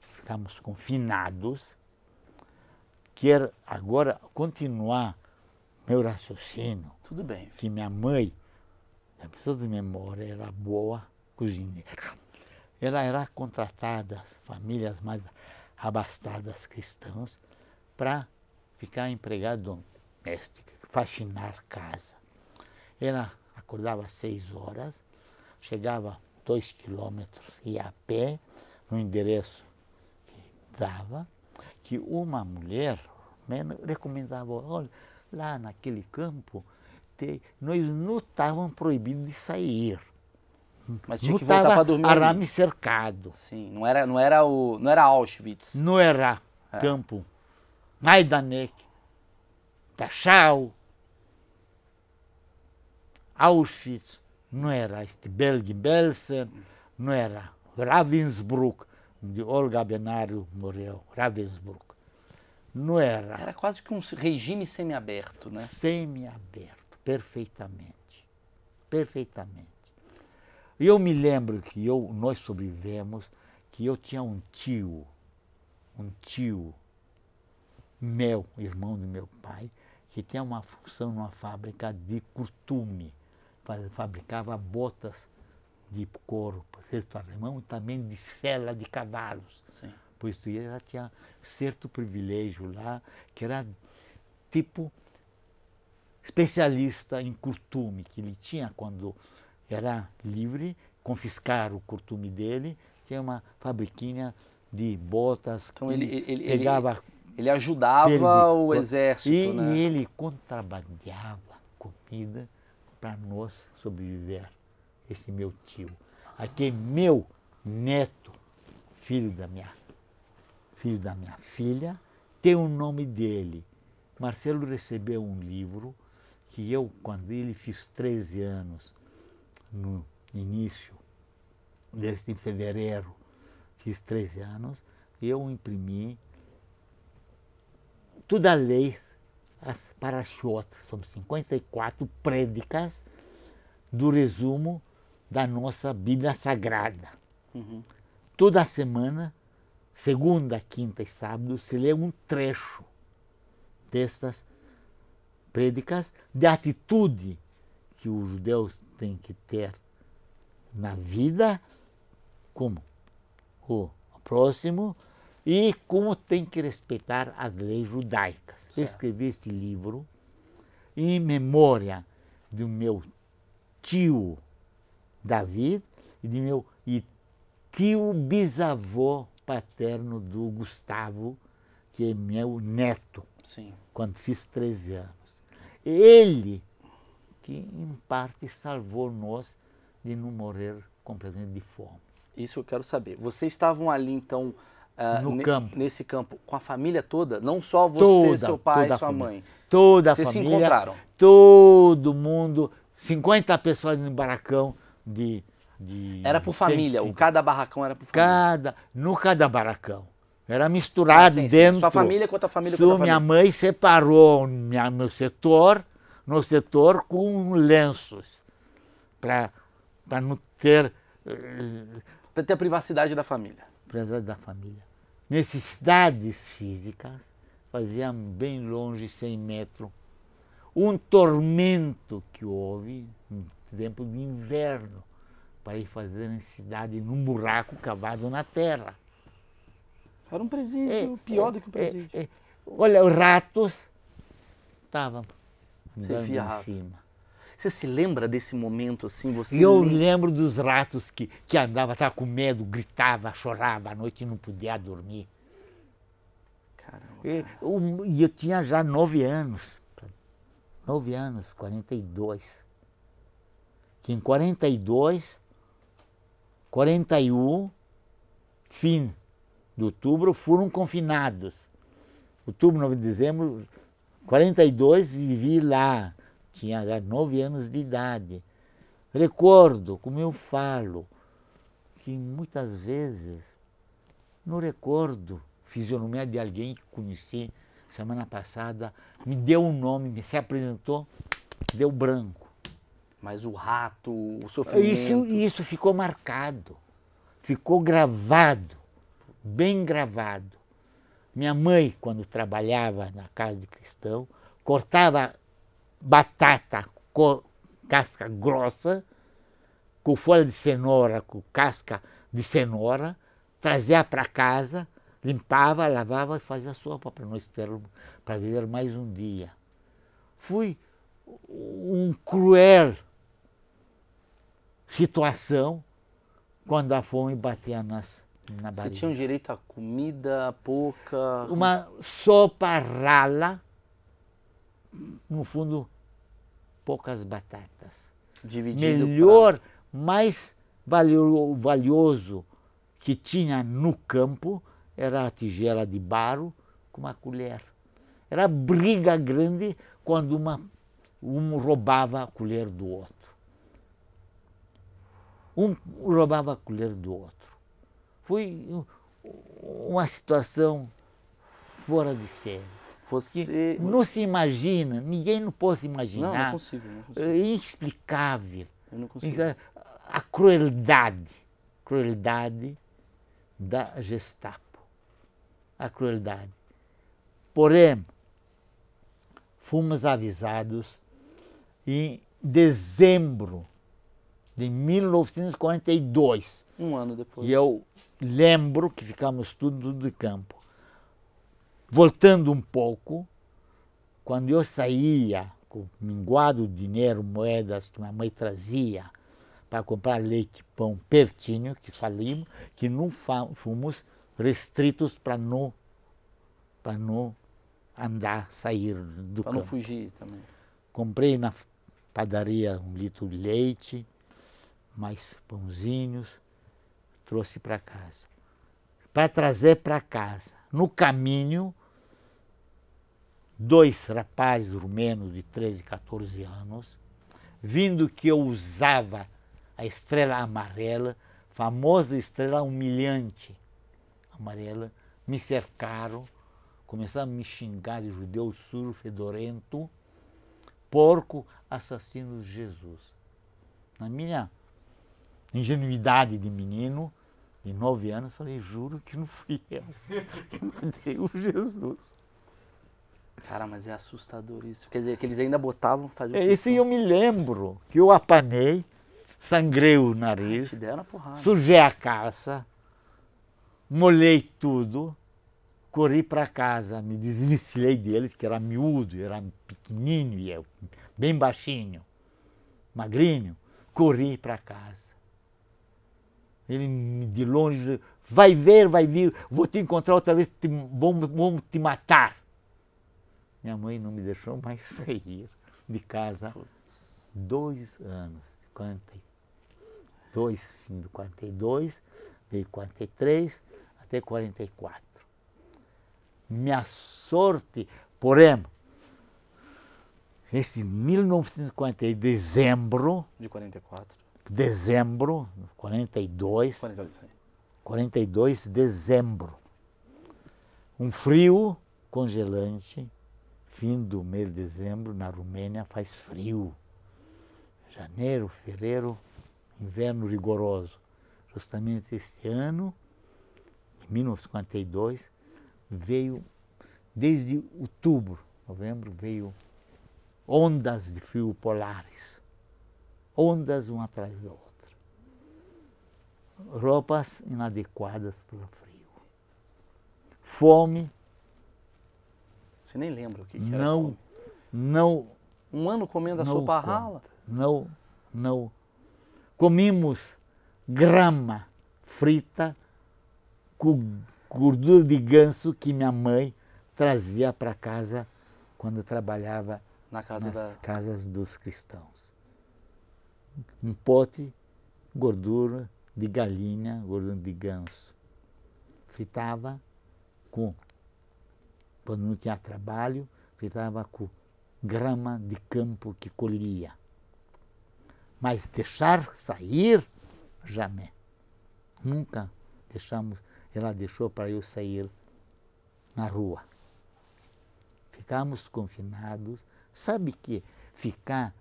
ficamos confinados. Quero agora continuar meu raciocínio. Tudo bem. Que minha mãe, a pessoa de memória, era boa cozinheira. Ela era contratada, famílias mais abastadas cristãs, para ficar empregada doméstica, faxinar casa. Ela acordava às seis horas, chegava dois quilômetros, ia a pé, no endereço que dava, que uma mulher recomendava, olha, lá naquele campo, te, nós não estávamos proibidos de sair. Mas tinha não que voltar para dormir. arame ali. cercado.
Sim, não era, não era, o, não era Auschwitz. Não era é. campo.
Maidanek, Dachau, Auschwitz, não era este Belgen-Belsen, não era Ravensbrück, onde Olga Benário morreu, Ravensbrück. Não era. Era quase que um regime semiaberto, né? Semiaberto, perfeitamente. Perfeitamente. E eu me lembro que eu, nós sobrevivemos que eu tinha um tio, um tio meu, irmão do meu pai, que tinha uma função numa fábrica de curtume fabricava botas de couro, certo alemão, e também de sela de cavalos. Por Pois tu ela tinha certo privilégio lá, que era tipo especialista em curtume, que ele tinha quando era livre, confiscar o curtume dele, tinha uma fabriquinha de botas então, que ele, ele pegava... Ele, ajudava perdi, o exército, e, né? E ele contrabandeava comida para nós sobreviver esse meu tio. Aqui meu neto, filho da minha, filho da minha filha, tem o nome dele. Marcelo recebeu um livro que eu, quando ele fiz 13 anos, no início deste fevereiro, fiz 13 anos, eu imprimi tudo a lei as parashot, são 54 prédicas do resumo da nossa Bíblia Sagrada. Uhum. Toda semana, segunda, quinta e sábado, se lê um trecho destas prédicas, de atitude que o judeu tem que ter na vida, como o próximo, e como tem que respeitar as leis judaicas. Certo. Eu escrevi este livro em memória do meu tio David e de meu e tio bisavô paterno do Gustavo, que é meu neto, Sim. quando fiz 13 anos. Ele que em parte salvou nós de não morrer completamente de fome. Isso eu quero saber.
Vocês estavam ali então Uh, no campo. Nesse campo, com a família toda, não só você, toda, seu pai, sua família. mãe. Toda a família. Vocês se encontraram.
Todo mundo, 50 pessoas no baracão de. de era por família, o
cada barracão era por
família. Cada, no cada baracão. Era misturado ah, sim, dentro. Sim. Sua família quanto a família quanto família. Minha mãe separou minha, meu setor, no setor com lenços, para não ter. Eh, para ter a privacidade da família prezados da família. Necessidades físicas, faziam bem longe, 100 metros. Um tormento que houve no tempo do inverno, para ir fazer necessidade num buraco cavado na terra. Era um presídio, é, pior é, do que um presídio. É, é. olha, os ratos estavam andando em cima. Você se lembra desse momento assim? Você eu lembra... lembro dos ratos que, que andava, estava com medo, gritava, chorava à noite e não podia dormir. Caramba. E eu, eu tinha já nove anos. Nove anos, 42. Que em 42, 41, fim de outubro, foram confinados. Outubro, novembro, dezembro, 42, vivi lá tinha nove anos de idade. Recordo, como eu falo, que muitas vezes no recordo fisionomia de alguém que conheci semana passada, me deu um nome, me se apresentou, deu branco. Mas o rato, o sofrimento... Isso, isso ficou marcado, ficou gravado, bem gravado. Minha mãe, quando trabalhava na casa de cristão, cortava batata com casca grossa, com folha de cenoura, com casca de cenoura, trazia para casa, limpava, lavava e fazia sopa para nós termos, para viver mais um dia. Fui um cruel situação quando a fome batia nas, na barriga. Você tinha
um direito a comida pouca? Uma
sopa rala no fundo, poucas batatas. Dividido Melhor, pra... mais valioso que tinha no campo era a tigela de barro com uma colher. Era briga grande quando uma, um roubava a colher do outro. Um roubava a colher do outro. Foi uma situação fora de série. Você... Não se imagina, ninguém não pode imaginar. Não, não consigo, não consigo. É inexplicável. Eu não consigo. Então, a crueldade, crueldade da Gestapo. A crueldade. Porém, fomos avisados em dezembro de 1942. Um ano depois. E eu lembro que ficamos tudo, tudo de campo. Voltando um pouco, quando eu saía com minguado dinheiro, moedas que minha mãe trazia para comprar leite, pão, pertinho, que falimos, que não fomos restritos para não, não andar, sair do pra campo. Para não fugir também. Comprei na padaria um litro de leite, mais pãozinhos, trouxe para casa. Para trazer para casa. No caminho, dois rapazes rumenos de 13, 14 anos, vindo que eu usava a estrela amarela, famosa estrela humilhante amarela, me cercaram, começaram a me xingar de judeu surdo, fedorento, porco, assassino de Jesus. Na minha ingenuidade de menino, e nove anos, falei, juro que não fui eu que mandei o Jesus.
Cara, mas é assustador isso. Quer dizer, que eles ainda botavam, fazer isso é, eu
me lembro, que eu apanei, sangrei o nariz, sujei a calça, molhei tudo, corri para casa, me desvencilhei deles, que era miúdo, era pequenino e eu, bem baixinho, magrinho, corri para casa. Ele de longe vai ver, vai vir, vou te encontrar outra vez, te, vamos, vamos te matar. Minha mãe não me deixou mais sair de casa dois anos, 42, fim de 42, de 43 até 44. Minha sorte, porém, este 1950 dezembro de 44 dezembro, 42, 42, de dezembro. Um frio congelante, fim do mês de dezembro, na Romênia faz frio. Janeiro, fevereiro, inverno rigoroso. Justamente este ano, em 1952, veio, desde outubro, novembro, veio ondas de frio polares ondas uma atrás da outra. Roupas inadequadas para o frio. Fome. Você nem lembra o que, que era Não, fome. não. Um ano comendo a sopa conta. rala? Não, não. Comimos grama frita com gordura de ganso que minha mãe trazia para casa quando trabalhava Na casa nas da... casas dos cristãos um pote gordura de galinha, gordura de ganso. Fritava com, quando não tinha trabalho, fritava com grama de campo que colhia. Mas deixar sair, jamais. Nunca deixamos, ela deixou para eu sair na rua. Ficamos confinados. Sabe que ficar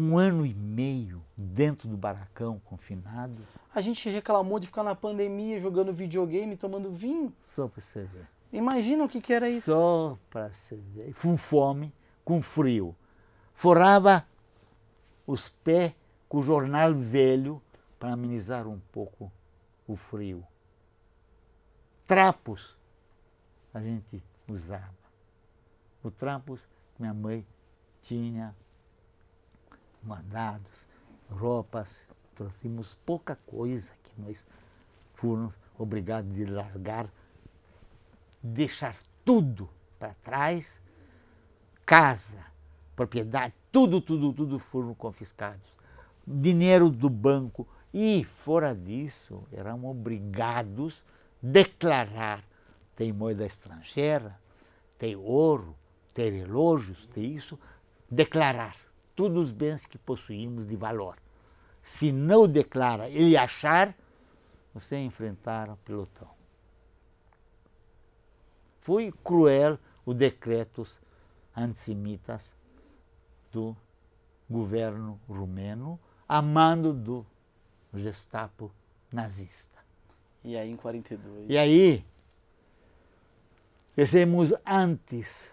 um ano e meio dentro do baracão, confinado.
A gente reclamou de ficar na pandemia jogando videogame, tomando vinho.
Só para você ver.
Imagina o que, que era isso.
Só para você ver. Com fome, com frio. Forrava os pés com o jornal velho para amenizar um pouco o frio. Trapos a gente usava. O trapos minha mãe tinha mandados, roupas, trouxemos pouca coisa que nós fomos obrigados de largar, deixar tudo para trás, casa, propriedade, tudo, tudo, tudo foram confiscados. Dinheiro do banco e fora disso, eram obrigados a declarar tem moeda estrangeira, tem ouro, tem relógios, tem isso, declarar todos os bens que possuímos de valor. Se não declara ele achar, você é enfrentar o pelotão. Foi cruel o decretos antissemitas do governo rumeno, a mando do Gestapo nazista.
E aí em 42. E
aí recebemos antes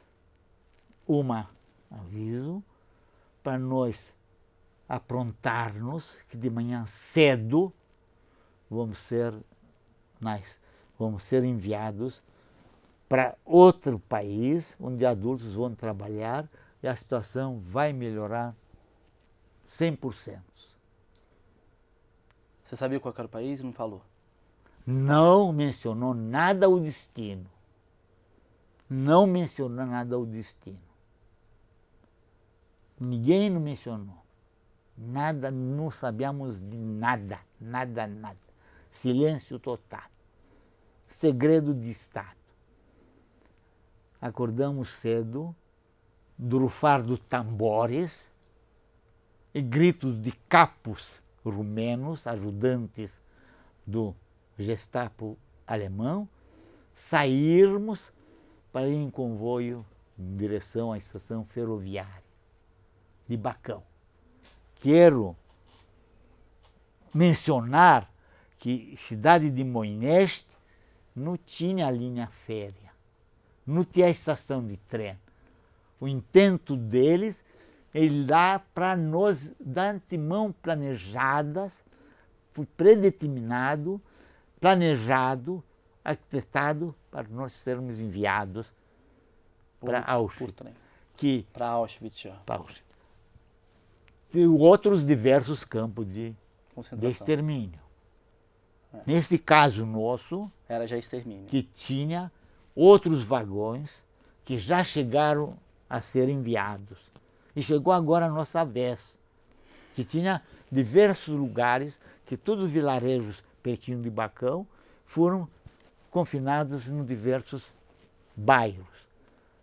uma aviso para nós aprontarmos que de manhã cedo vamos ser nós vamos ser enviados para outro país onde adultos vão trabalhar e a situação vai melhorar 100%.
Você sabia qual era o país? Não falou?
Não mencionou nada o destino. Não mencionou nada o destino. Ninguém nos mencionou. Nada, não sabíamos de nada, nada, nada. Silêncio total. Segredo de Estado. Acordamos cedo, drufar do tambores e gritos de capos rumenos, ajudantes do Gestapo alemão, sairmos para ir em comboio em direção à estação ferroviária de Bacão. Quero mencionar que cidade de Moineste não tinha linha férrea, não tinha estação de trem. O intento deles é ir lá para nós de antemão planejadas, predeterminado, planejado, arquitetado para nós sermos enviados para Auschwitz. para Auschwitz. Para Auschwitz outros diversos campos de, de extermínio. É. Nesse caso nosso, era já extermínio. Que tinha outros vagões que já chegaram a ser enviados. E chegou agora a nossa vez, que tinha diversos lugares que todos os vilarejos pertinho de Bacão foram confinados em diversos bairros.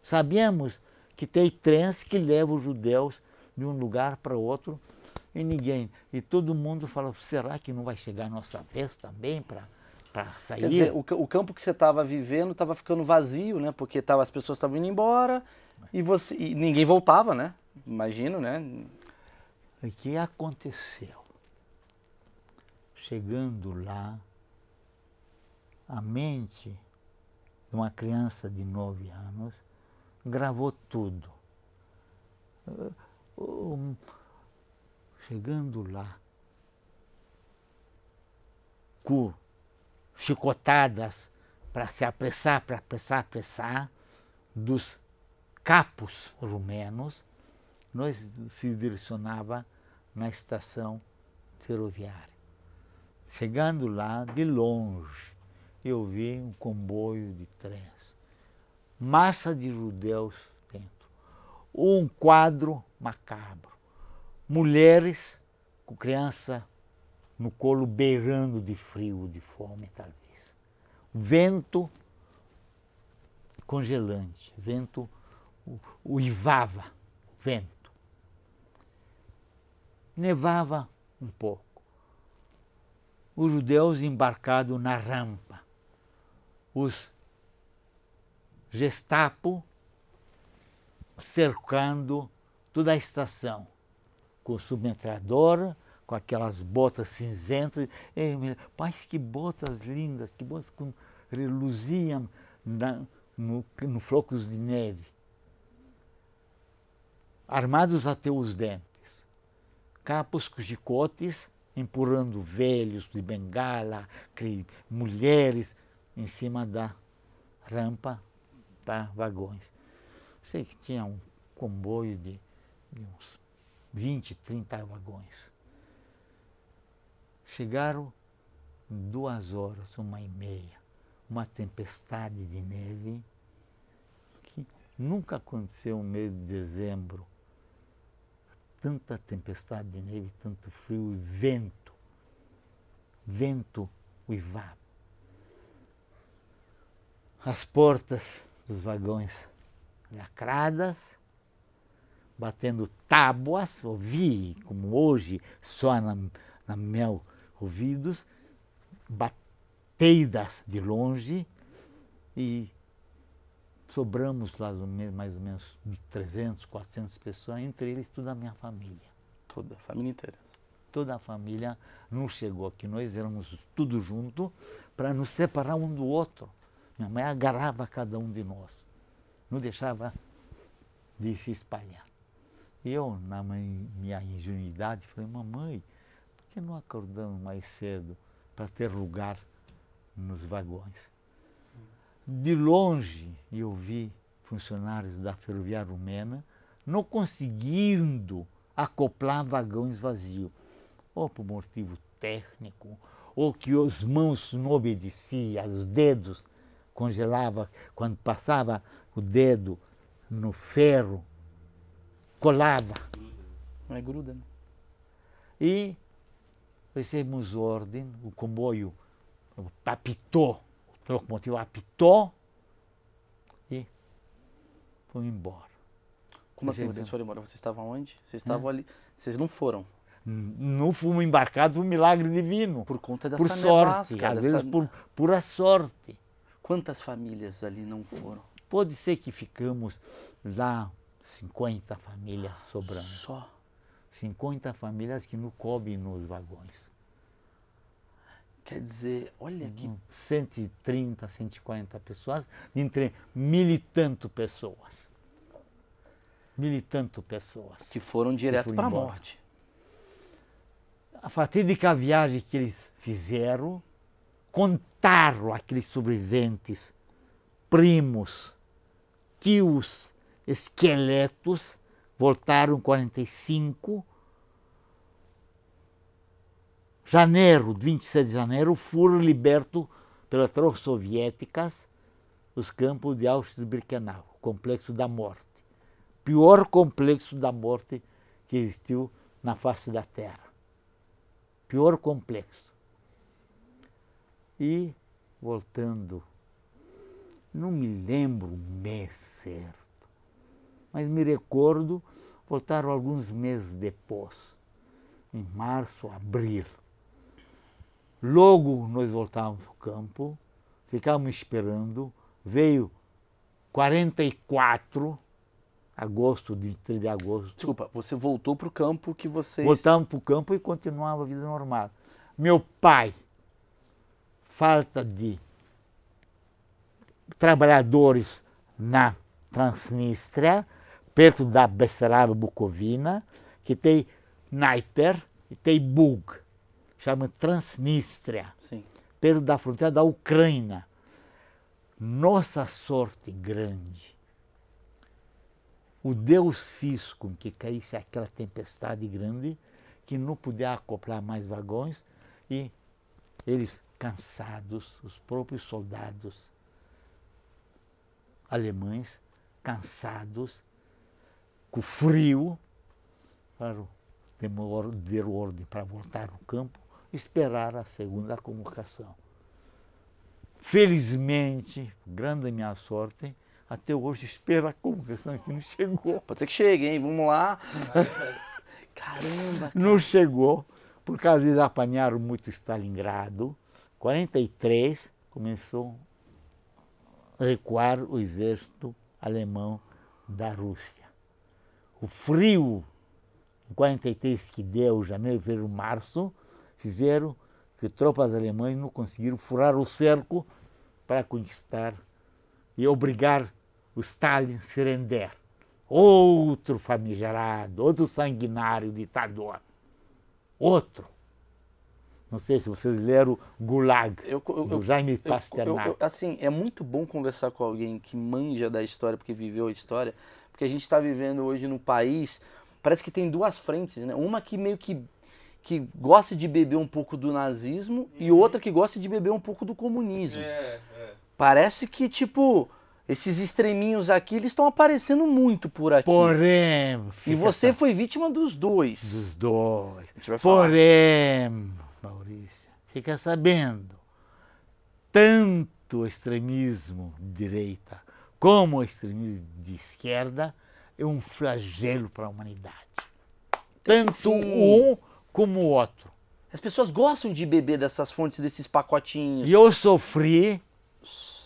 Sabemos que tem trens que levam os judeus de um lugar para outro e ninguém. E todo mundo fala, será que não vai chegar a nossa vez também para para sair? Quer dizer, o,
o campo que você estava vivendo estava ficando vazio, né? Porque tava, as pessoas estavam indo embora e você e ninguém voltava, né? Imagino, né? O que
aconteceu? Chegando lá, a mente de uma criança de nove anos gravou tudo um, chegando lá, com chicotadas para se apressar, para apressar, apressar, dos capos rumenos, nós se direcionava na estação ferroviária. Chegando lá, de longe, eu vi um comboio de trens, massa de judeus dentro, um quadro macabro. Mulheres com criança no colo beirando de frio, de fome, talvez. Vento congelante, vento uivava, vento. Nevava um pouco. Os judeus embarcados na rampa. Os Gestapo cercando toda a estação, com o submetrador com aquelas botas cinzentas. Ei, mas que botas lindas, que botas que reluziam na, no, no flocos de neve. Armados até os dentes, capos com chicotes, empurrando velhos de bengala, mulheres em cima da rampa para tá? vagões. Sei que tinha um comboio de de uns 20, 30 vagões. Chegaram duas horas, uma e meia, uma tempestade de neve que nunca aconteceu no mês de dezembro. Tanta tempestade de neve, tanto frio e vento, vento uivado. As portas dos vagões lacradas, batendo tábuas, ouvi, como hoje, só na, na meu ouvidos, bateidas de longe e sobramos lá mais ou menos 300, 400 pessoas, entre eles toda a minha família. Toda a família inteira? Toda a família não chegou aqui, nós éramos tudo junto para nos separar um do outro. Minha mãe agarrava cada um de nós, não deixava de se espalhar. Eu, na minha ingenuidade, falei, mamãe, por que não acordamos mais cedo para ter lugar nos vagões? De longe eu vi funcionários da ferroviária rumena não conseguindo acoplar vagões vazios, ou por motivo técnico, ou que as mãos não obedeciam, os dedos congelava quando passava o dedo no ferro colava. Não é gruda, não. Né? E recebemos ordem, o comboio apitou, o locomotivo apitou e foi embora. Como assim vocês
foram embora? Vocês estavam onde? Vocês estavam ali. Vocês não foram?
Não fomos embarcados por um milagre divino. Por conta dessa por sorte, nevasca, às vezes por pura sorte. Quantas famílias ali não foram? Pode ser que ficamos lá 50 famílias ah, sobrando. Só? 50 famílias que não cobrem nos vagões. Quer dizer, olha que. 130, hum, 140 pessoas, entre mil e tanto pessoas. Mil e tanto pessoas. Que foram direto para a morte. A fatídica viagem que eles fizeram, contaram aqueles sobreviventes, primos, tios, esqueletos, voltaram 45. Janeiro, 26 de janeiro, foram libertos pelas tropas soviéticas os campos de Auschwitz-Birkenau, complexo da morte. Pior complexo da morte que existiu na face da Terra. Pior complexo. E, voltando, não me lembro o mês mas me recordo, voltaram alguns meses depois, em março, abril. Logo nós voltávamos ao campo, ficávamos esperando, veio 44, agosto, 3 de agosto. Desculpa, você voltou para o campo que você. Voltamos para o campo e continuava a vida normal. Meu pai, falta de trabalhadores na Transnistria, perto da Bessarab Bucovina, que tem Naiper e tem Bug, chama Transnistria, Sim. perto da fronteira da Ucrânia. Nossa sorte grande. O Deus fez com que caísse aquela tempestade grande que não podia acoplar mais vagões e eles cansados, os próprios soldados alemães cansados, com frio, claro, deu ordem para voltar ao campo, esperar a segunda convocação. Felizmente, grande minha sorte, até hoje espera a convocação que não chegou. Pode ser que chegue, hein? Vamos lá. Caramba! Cara. Não chegou, por causa de apanharam muito Stalingrado. 43 começou a recuar o exército alemão da Rússia o frio em 43 que deu, janeiro, fevereiro, março, fizeram que tropas alemãs não conseguiram furar o cerco para conquistar e obrigar o Stalin a se render. Outro famigerado, outro sanguinário ditador. Outro. Não sei se vocês leram Gulag, eu, eu, do Jaime Pasternak. Eu,
eu, assim, é muito bom conversar com alguém que manja da história, porque viveu a história, porque a gente está vivendo hoje no país, parece que tem duas frentes, né? Uma que meio que que gosta de beber um pouco do nazismo uhum. e outra que gosta de beber um pouco do comunismo. É, é. Parece que tipo esses extreminhos aqui, eles estão aparecendo muito por aqui. Porém. E você foi vítima dos dois. Dos
dois. Porém, Maurício, fica sabendo. Tanto extremismo de direita como o extremismo de esquerda é um flagelo para a humanidade. Tanto Sim. um como o outro.
As pessoas gostam de beber dessas fontes, desses pacotinhos. E eu
sofri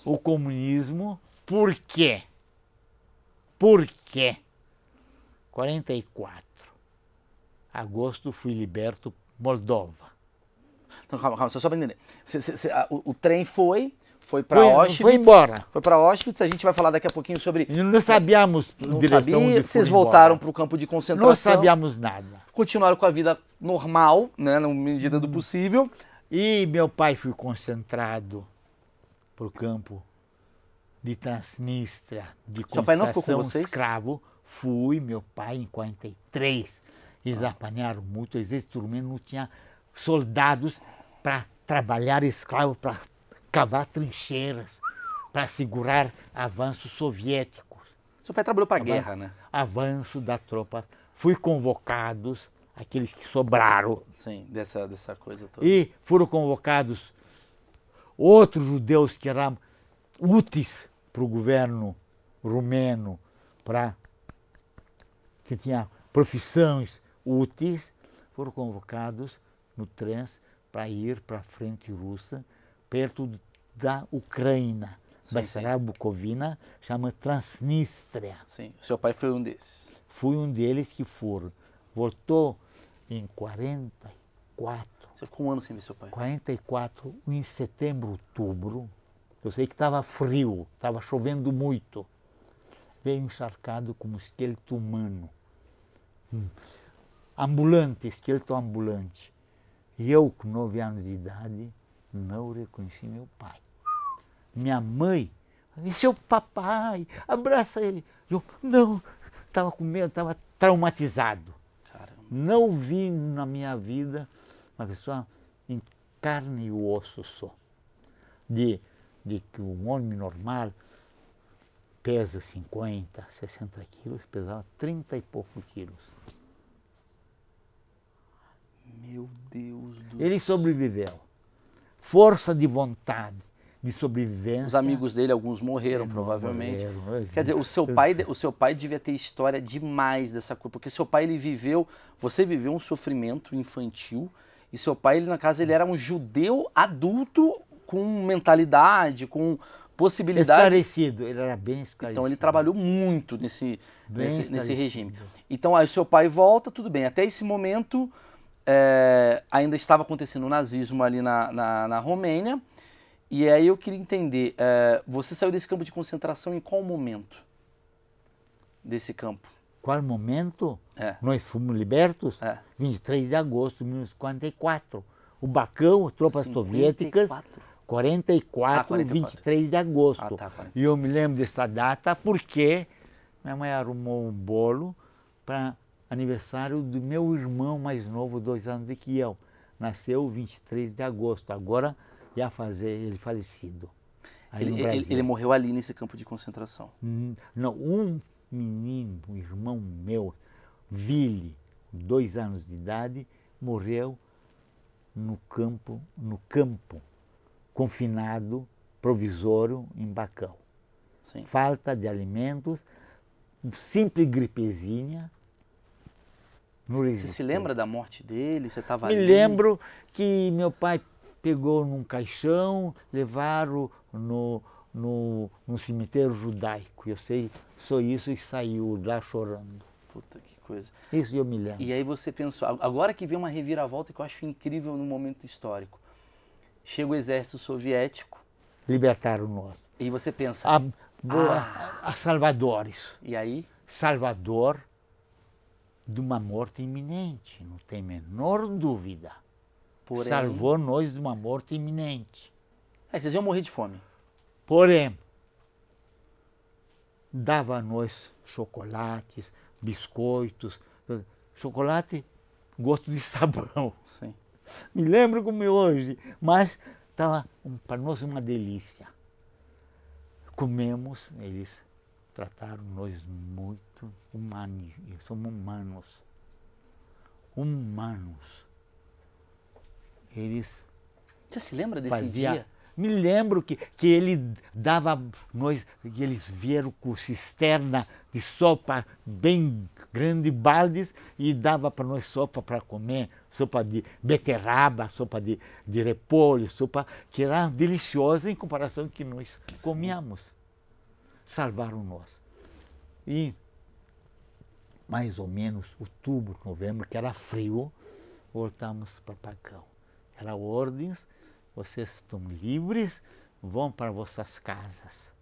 o comunismo por quê? Por quê? 44. Agosto fui liberto Moldova. Então, calma, calma, só, só pra entender. o, o trem
foi, foi para Auschwitz. Foi embora. Foi para Auschwitz. A gente vai falar daqui a pouquinho sobre.
Não sabíamos não direção sabia, onde Vocês voltaram para o campo de concentração. Não sabíamos nada.
Continuaram com a vida
normal, né, na medida do hum. possível. E meu pai foi concentrado para o campo de Transnistria, de Seu pai não ficou com vocês? escravo. Fui, meu pai, em 43. Eles ah. apanharam muito, Às exército romeno não tinha soldados para trabalhar escravo, para cavar trincheiras para segurar avanços soviéticos.
Seu pai trabalhou para a guerra, né? né?
Avanço da tropa. Fui convocados aqueles que sobraram. Sim, dessa, dessa coisa toda. E foram convocados outros judeus que eram úteis para o governo rumeno, para que tinha profissões úteis, foram convocados no trans para ir para a frente russa, perto do da Ucrânia. Sim, Bessarab Bucovina chama Transnistria. Sim, seu pai foi um desses. Fui um deles que foram. Voltou em 44.
Você ficou um ano sem ver seu pai?
44, em setembro, outubro. Eu sei que estava frio, estava chovendo muito. Veio encharcado com esqueleto humano. Hum. Ambulante, esqueleto ambulante. E eu, com nove anos de idade, não reconheci meu pai minha mãe, e seu papai, abraça ele. Eu, não, estava com medo, estava traumatizado. Caramba. Não vi na minha vida uma pessoa em carne e osso só. De, de que um homem normal pesa 50, 60 quilos, pesava 30 e pouco quilos. Meu Deus do Ele sobreviveu. Força de vontade, de sobrevivência. Os
amigos dele, alguns morreram, é, provavelmente. Morreram. É. Quer dizer, o seu pai, o seu pai devia ter história demais dessa coisa, porque seu pai ele viveu, você viveu um sofrimento infantil e seu pai ele na casa ele era um judeu adulto com mentalidade, com possibilidade. Esclarecido, ele era bem esclarecido. Então ele trabalhou muito nesse nesse, nesse, regime. Então aí seu pai volta, tudo bem. Até esse momento é, ainda estava acontecendo o nazismo ali na, na, na Romênia. E aí eu queria entender, é, você saiu desse campo de concentração em qual momento
desse campo? Qual momento? É. Nós fomos libertos? É. 23 de agosto de 1944. O Bacão, tropas soviéticas, 44, ah, 44, 23 de agosto. Ah, tá, e eu me lembro dessa data porque minha mãe arrumou um bolo para aniversário do meu irmão mais novo, dois anos do que eu. Nasceu 23 de agosto. Agora e a fazer ele falecido. Ele, ele, ele, morreu ali nesse campo de concentração. Hum, não, um menino, um irmão meu, Vili, dois anos de idade, morreu no campo, no campo, confinado, provisório, em Bacão. Sim. Falta de alimentos, simples gripezinha, você se lembra
da morte dele? Você estava ali? Me lembro
que meu pai pegou num caixão, levaram no, no, no cemitério judaico. Eu sei, só isso e saiu lá chorando. Puta que coisa. Isso eu me lembro. E
aí você pensou, agora que vem uma reviravolta que eu acho incrível no momento histórico. Chega o exército soviético.
Libertaram nós. E você pensa. A, ah. a Salvadores. E aí? Salvador de uma morte iminente, não tem menor dúvida. Porém... salvou nós de uma morte iminente. Aí vocês iam morrer de fome. Porém, dava a nós chocolates, biscoitos, chocolate gosto de sabão. Sim. Me lembro como é hoje, mas estava para nós uma delícia. Comemos, eles trataram nós muito humanos, somos humanos. Humanos eles.
Você se lembra desse fazia... dia?
Me lembro que, que ele dava nós, que eles vieram com cisterna de sopa bem grande, baldes, e dava para nós sopa para comer, sopa de beterraba, sopa de, de repolho, sopa que era deliciosa em comparação com que nós comíamos. Salvaram nós. E mais ou menos outubro, novembro, que era frio, voltamos para Pacão. Era ordens, vocês estão livres, vão para vossas casas.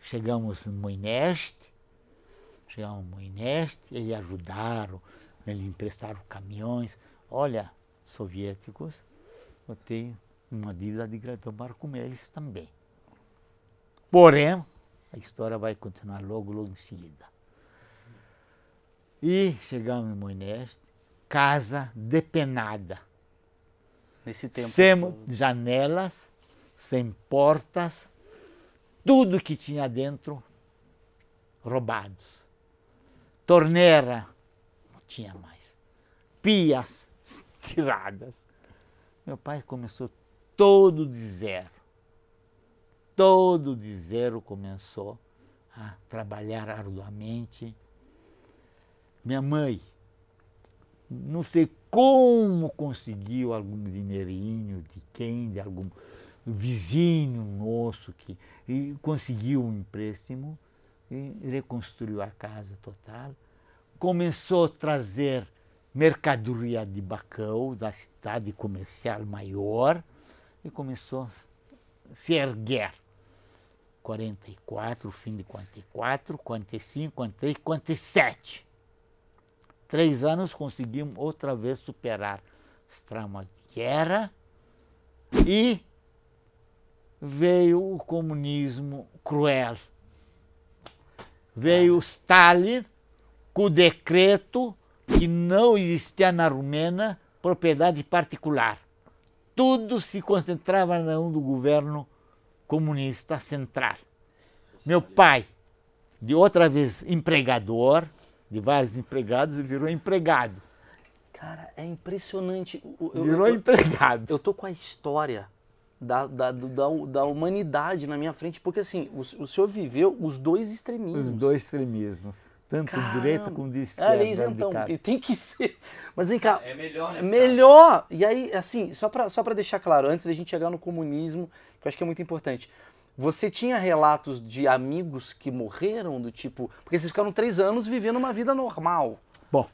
Chegamos em Moineste, chegamos em Moineste, eles ajudaram, eles emprestaram caminhões. Olha, soviéticos, eu tenho uma dívida de gratidão com eles também. Porém, a história vai continuar logo, logo em seguida. E chegamos em Moineste, casa depenada. Nesse tempo. Sem todo. janelas, sem portas, tudo que tinha dentro roubados. Torneira, não tinha mais. Pias tiradas. Meu pai começou todo de zero. Todo de zero começou a trabalhar arduamente. Minha mãe, não sei como conseguiu algum dinheirinho de quem, de algum vizinho nosso que conseguiu um empréstimo e reconstruiu a casa total. Começou a trazer mercadoria de Bacão, da cidade comercial maior, e começou a se erguer. 44, fim de 44, 45, 46, 47 três anos conseguimos outra vez superar os traumas de guerra e veio o comunismo cruel. Veio Stalin com o decreto que não existia na Romênia propriedade particular. Tudo se concentrava na mão do governo comunista central. Meu pai, de outra vez empregador, de vários empregados e virou empregado. Cara, é
impressionante. Eu, virou eu, empregado. Eu tô com a história da, da, da, da, humanidade na minha frente, porque assim, o, o senhor viveu os dois extremismos. Os dois
extremismos. Tanto Caramba. direita como de é, esquerda. É, então, e
tem que ser. Mas vem cá. É melhor, Melhor! E aí, assim, só para só pra deixar claro, antes da gente chegar no comunismo, que eu acho que é muito importante. Você tinha relatos de amigos que morreram do tipo. Porque vocês ficaram
três anos vivendo uma vida normal. Bom,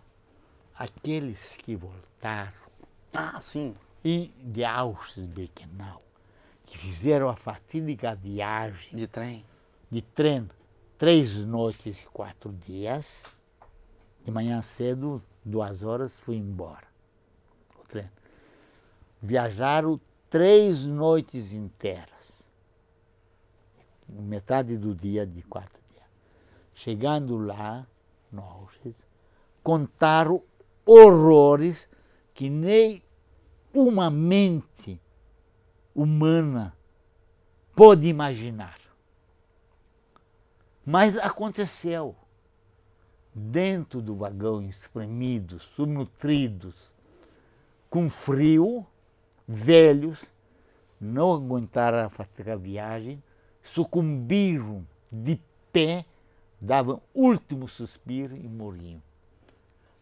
aqueles que voltaram. Ah, sim. E de Auschwitz-Birkenau, que fizeram a fatídica viagem. De trem? De trem. Três noites e quatro dias. De manhã cedo, duas horas, fui embora. O trem. Viajaram três noites inteiras metade do dia de quarto dia. Chegando lá, no Auschwitz, contaram horrores que nem uma mente humana pode imaginar. Mas aconteceu. Dentro do vagão, espremidos, subnutridos, com frio, velhos, não aguentaram a viagem, sucumbiram de pé, davam último suspiro e morriam.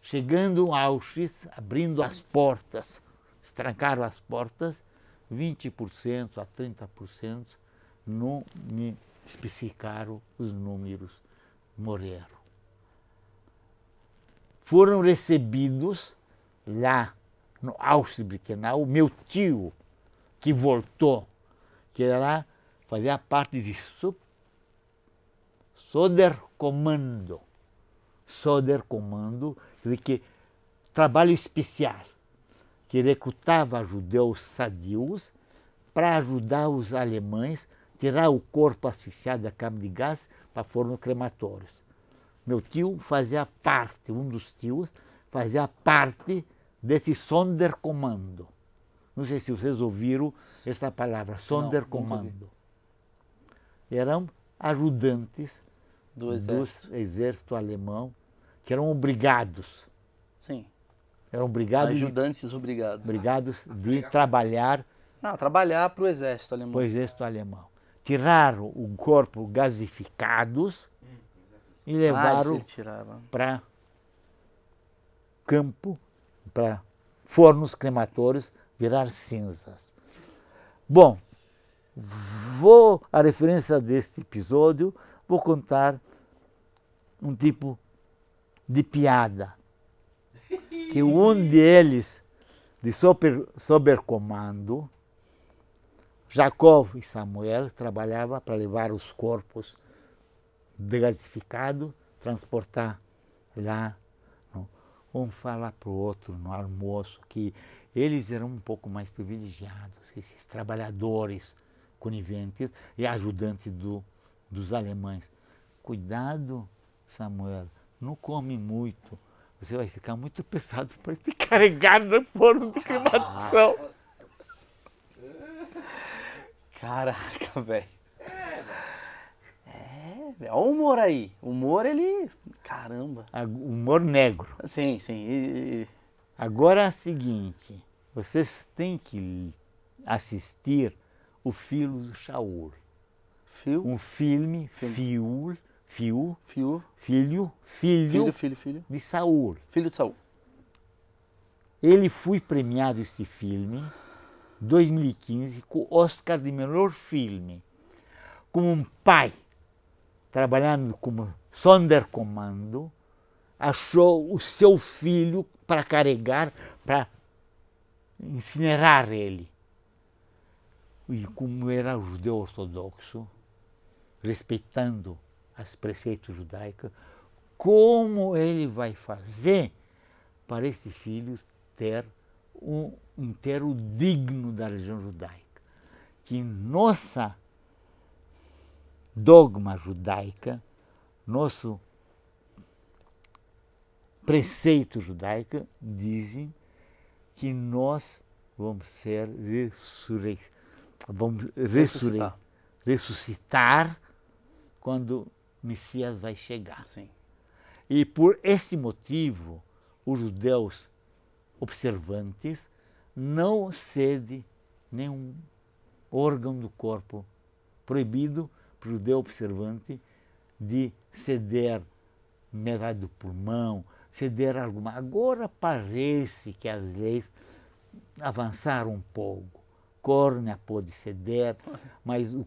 Chegando a Auschwitz, abrindo as portas, estrancaram as portas, 20% a 30% não me especificaram os números, morreram. Foram recebidos lá no Auschwitz-Birkenau, é meu tio, que voltou, que era lá fazia parte de sub, Sodercomando. Sodercomando, que trabalho especial, que recrutava judeus sadios para ajudar os alemães a tirar o corpo asfixiado da cama de gás para forno crematórios. Meu tio fazia parte, um dos tios, fazia parte desse Sonderkommando. Não sei se vocês ouviram essa palavra, Sonderkommando eram ajudantes do exército, do exército alemão, que eram obrigados. Sim. Eram obrigados. Ajudantes de, obrigados. Obrigados de trabalhar.
Não, trabalhar para o exército alemão. Para o
exército alemão. Tiraram o corpo gasificados e levaram para campo, para fornos crematórios, virar cinzas. Bom, vou, à referência deste episódio, vou contar um tipo de piada que um deles de sober, comando, Jacob e Samuel trabalhava para levar os corpos degasificados, transportar lá. Um falar para o outro no almoço que eles eram um pouco mais privilegiados, esses trabalhadores conivente e ajudante do, dos alemães. Cuidado, Samuel, não come muito. Você vai ficar muito pesado para te carregar no forno de cremação. Caraca,
velho. É, olha o humor aí. O humor, ele.
Caramba. Humor negro. Sim, sim. E... Agora é o seguinte: vocês têm que assistir o filho de Shaul. Fio? Um filme, Fiul, Fio, Fio, filho, filho, filho, filho, filho de Saul. Filho de Saul. Ele foi premiado esse filme 2015 com o Oscar de melhor filme, como um pai trabalhando como Sonderkommando, achou o seu filho para carregar, para incinerar ele e como era judeu ortodoxo, respeitando as preceitos judaicos, como ele vai fazer para esse filho ter um inteiro digno da religião judaica? Que nossa dogma judaica, nosso preceito judaico dizem que nós vamos ser ressurreitos vamos ressuscitar. ressuscitar quando Messias vai chegar. Sim. E por esse motivo, os judeus observantes não cede nenhum órgão do corpo proibido para o judeu observante de ceder metade do pulmão, ceder alguma. Agora parece que as leis avançaram um pouco córnea, pode ser der, mas os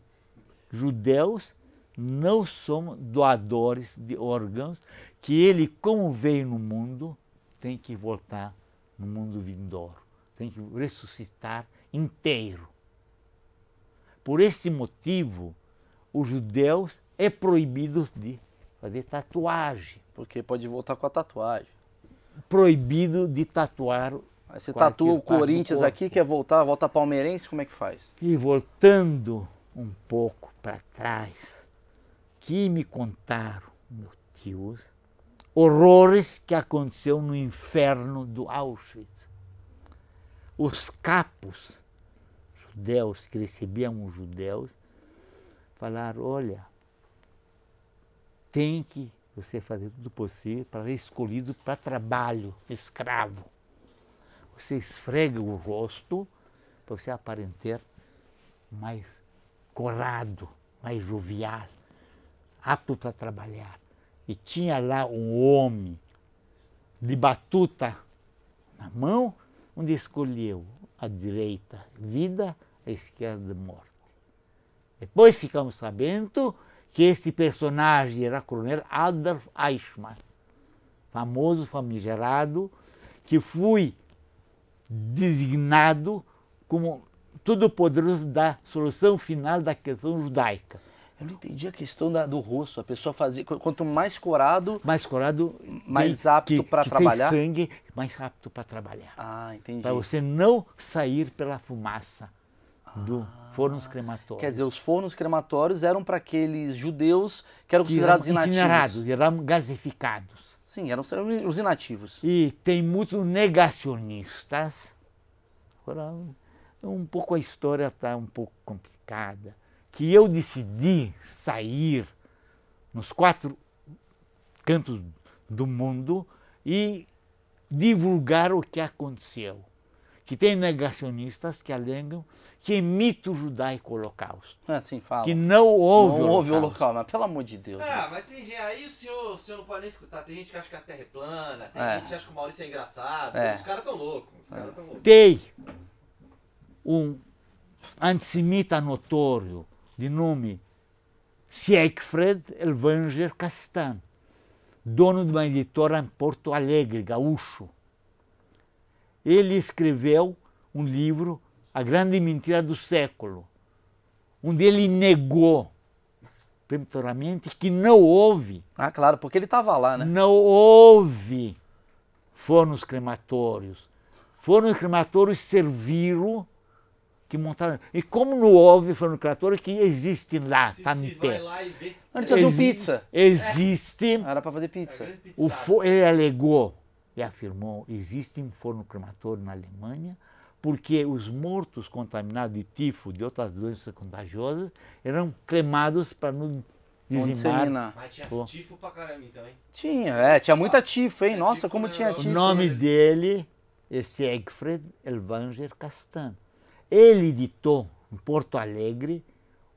judeus não somos doadores de órgãos, que ele, como veio no mundo, tem que voltar no mundo vindouro, tem que ressuscitar inteiro. Por esse motivo, os judeus é proibido de fazer tatuagem. Porque pode voltar com a tatuagem. Proibido de tatuar você tatua o Corinthians
aqui, quer voltar, volta palmeirense, como é que faz?
E voltando um pouco para trás, que me contaram, meus tios, horrores que aconteceu no inferno do Auschwitz. Os capos judeus que recebiam os judeus falaram, olha, tem que você fazer tudo possível para ser escolhido para trabalho escravo você esfrega o rosto para você aparentar mais corado, mais jovial, apto para trabalhar. E tinha lá um homem de batuta na mão, onde escolheu a direita vida, a esquerda morte. Depois ficamos sabendo que este personagem era o coronel Adolf Eichmann, famoso, famigerado, que foi designado como todo-poderoso da solução final da questão judaica. Eu não entendi a questão da, do rosto. A pessoa fazia. Quanto mais corado. Mais corado. Mais apto para trabalhar. Tem sangue, mais apto para trabalhar. Ah, entendi. Para você não sair pela fumaça do ah, fornos crematórios. Quer dizer, os fornos
crematórios eram para aqueles judeus que eram que considerados eram Incinerados,
eram gasificados. Sim, eram os inativos. E tem muitos negacionistas. Agora, um pouco a história está um pouco complicada. Que eu decidi sair nos quatro cantos do mundo e divulgar o que aconteceu que tem negacionistas que alegam que é mito judaico holocausto. É assim, fala. Que não houve Não houve holocausto. holocausto, mas pelo amor de Deus. Ah,
né? mas tem gente, aí o senhor, o senhor não pode nem escutar. Tem gente que acha que a Terra é plana, tem é. gente que acha que o Maurício é engraçado. É. Os caras estão loucos, os caras estão é. Tem
um antissemita notório de nome Siegfried Elvanger Castan, dono de uma editora em Porto Alegre, gaúcho ele escreveu um livro, A Grande Mentira do Século, onde ele negou peremptoriamente que não houve. Ah, claro, porque ele estava lá, né? Não houve fornos crematórios. Foram os crematórios serviram que montaram. E como não houve forno crematório que existe lá, Está no em pé. Lá e vê. Não, eles faziam pizza. Existe. É. Era para fazer pizza. É, o Ele alegou e afirmou: existe um forno crematório na Alemanha porque os mortos contaminados de tifo, de outras doenças contagiosas, eram cremados para não dizimar. Mas tinha tifo
pra caramba então, hein? Tinha,
é, tinha muita ah, tifo, hein? Nossa, como né? tinha tifo. O nome dele é Siegfried Elvanger Castan. Ele editou em Porto Alegre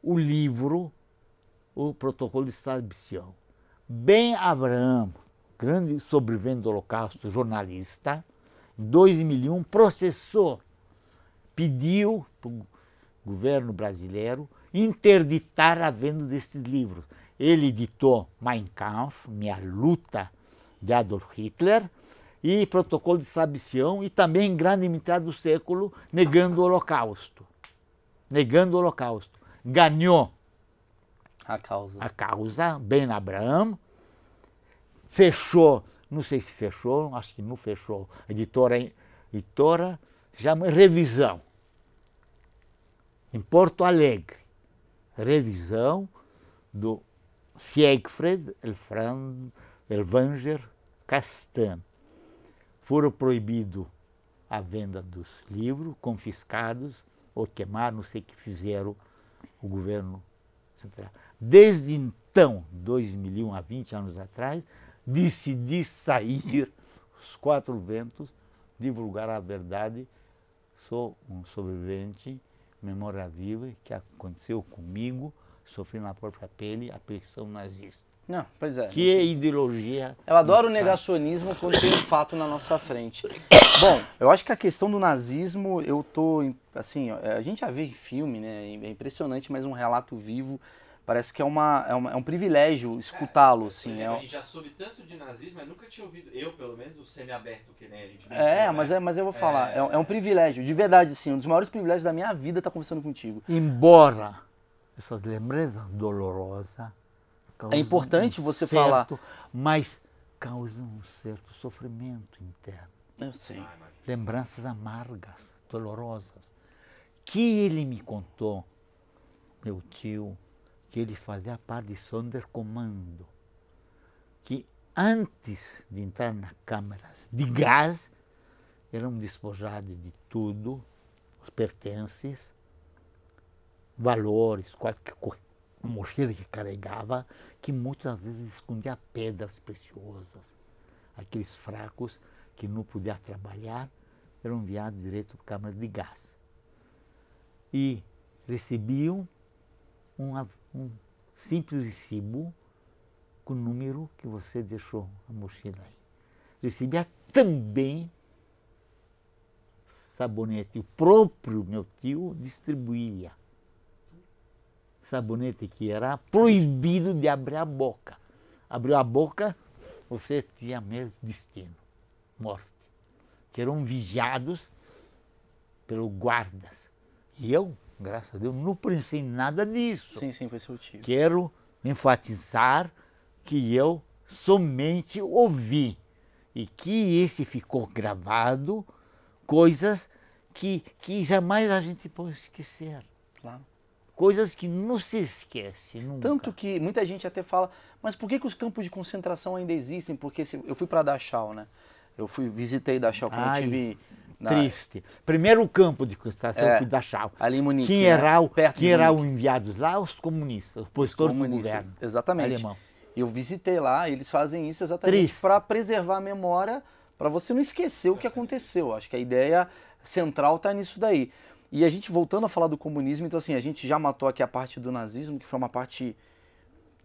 o livro O Protocolo de Estado Bem Abraão grande sobrevivente do Holocausto, jornalista, em 2001 processou, pediu para o governo brasileiro interditar a venda desses livros. Ele editou Mein Kampf, Minha Luta de Adolf Hitler, e Protocolo de Sabição, e também Grande Metade do Século, negando o Holocausto. Negando o Holocausto. Ganhou a causa, a causa Ben Abraham, fechou, não sei se fechou, acho que não fechou, editora, editora chama é Revisão, em Porto Alegre. Revisão do Siegfried Elvanger Castan. Foram proibidos a venda dos livros, confiscados ou queimar, não sei o que fizeram o governo central. Desde então, 2001, há 20 anos atrás, decidi sair os quatro ventos, divulgar a verdade. Sou um sobrevivente, memória viva, que aconteceu comigo, sofri na própria pele a perseguição nazista. Não, pois é. Que ideologia.
Eu adoro o negacionismo quando tem um fato na nossa frente. Bom,
eu acho que a questão do
nazismo, eu tô. Assim, é, a gente já vê em filme, né? É impressionante, mas um relato vivo Parece que é, uma, é, uma, é um privilégio escutá-lo, assim. Exemplo, é... A gente já soube tanto de nazismo, mas nunca tinha ouvido, eu pelo menos, o semi-aberto que nem a gente... É, né? mas, é, mas eu vou falar, é, é um é privilégio, de verdade, sim. Um dos maiores privilégios da minha vida estar tá conversando contigo.
Embora essas lembranças dolorosas... É importante um você certo, falar. Mas causam um certo sofrimento interno. Eu sei. Ah, lembranças amargas, dolorosas. Que ele me contou, meu tio, que ele fazia parte de Sonderkommando, que antes de entrar nas câmaras de gás, eram despojados de tudo, os pertences, valores, qualquer coisa, mochila que carregava, que muitas vezes escondia pedras preciosas. Aqueles fracos que não podiam trabalhar eram enviados direto para a câmara de gás. E recebiam uma um simples recibo com o número que você deixou a mochila aí. Recebia também sabonete. O próprio meu tio distribuía sabonete que era proibido de abrir a boca. Abriu a boca, você tinha mesmo destino, morte. Que eram vigiados pelos guardas. E eu Graças a Deus, não pensei nada disso. Sim, sim, foi seu tio. Quero enfatizar que eu somente ouvi e que esse ficou gravado coisas que, que jamais a gente pode esquecer. Claro. Coisas que não se esquece nunca.
Tanto que muita gente até fala, mas por que, que os campos de concentração ainda existem? Porque se, eu fui para Dachau, né? Eu fui, visitei Dachau quando ah, eu tive... Isso Triste.
Primeiro campo de concentração é, foi Chau.
Ali em Munique. Quem né? era, o Perto quem era o enviado
lá? Os comunistas, o opositor do governo. Exatamente. Alemão. Eu visitei lá, eles fazem isso exatamente
para preservar a memória, para você não esquecer o que aconteceu. Acho que a ideia central está nisso daí. E a gente voltando a falar do comunismo, então assim, a gente já matou aqui a parte do nazismo, que foi uma parte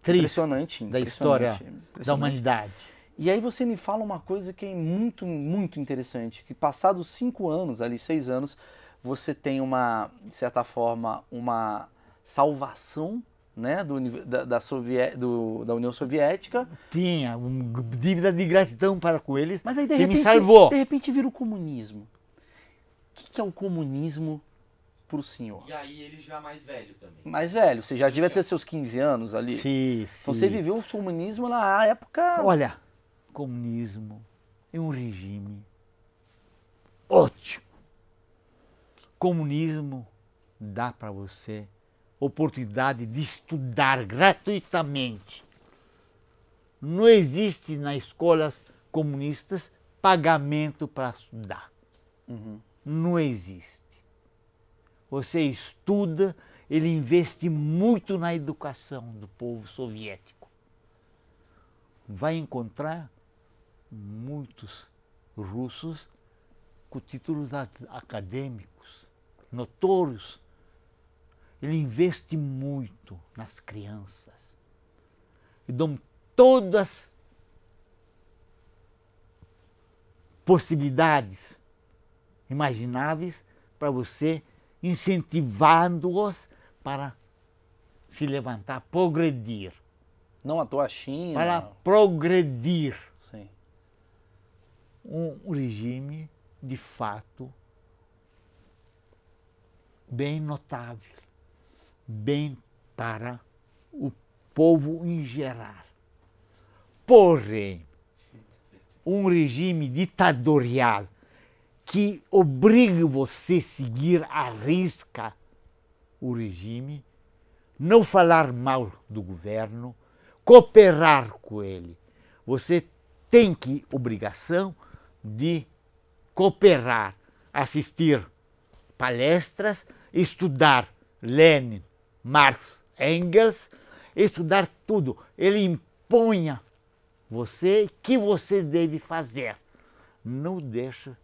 Triste impressionante, da história impressionante. da humanidade. E aí você me fala uma coisa que é muito, muito interessante, que passados cinco anos, ali seis anos, você tem uma, de certa forma, uma salvação né, do, da, da, Soviet, do, da União Soviética.
Tinha, uma dívida de gratidão para com eles,
Mas aí, de que repente, me salvou. De repente vira o comunismo. O que, que é o comunismo para o senhor? E aí ele já mais velho também. Mais velho, você já devia ter seus 15 anos ali. Sim, sim. Você viveu o comunismo na época... Olha,
comunismo é um regime ótimo. Comunismo dá para você oportunidade de estudar gratuitamente. Não existe nas escolas comunistas pagamento para estudar. Uhum. Não existe. Você estuda, ele investe muito na educação do povo soviético. Vai encontrar muitos russos com títulos acadêmicos, notórios. Ele investe muito nas crianças e dão todas possibilidades imagináveis para você, incentivando-os para se levantar, progredir. Não à toa China. Para progredir. Sim um regime de fato bem notável, bem para o povo em geral. Porém, um regime ditatorial que obriga você a seguir a risca o regime, não falar mal do governo, cooperar com ele. Você tem que obrigação de cooperar, assistir palestras, estudar Lenin, Marx, Engels, estudar tudo. Ele imponha você que você deve fazer. Não deixa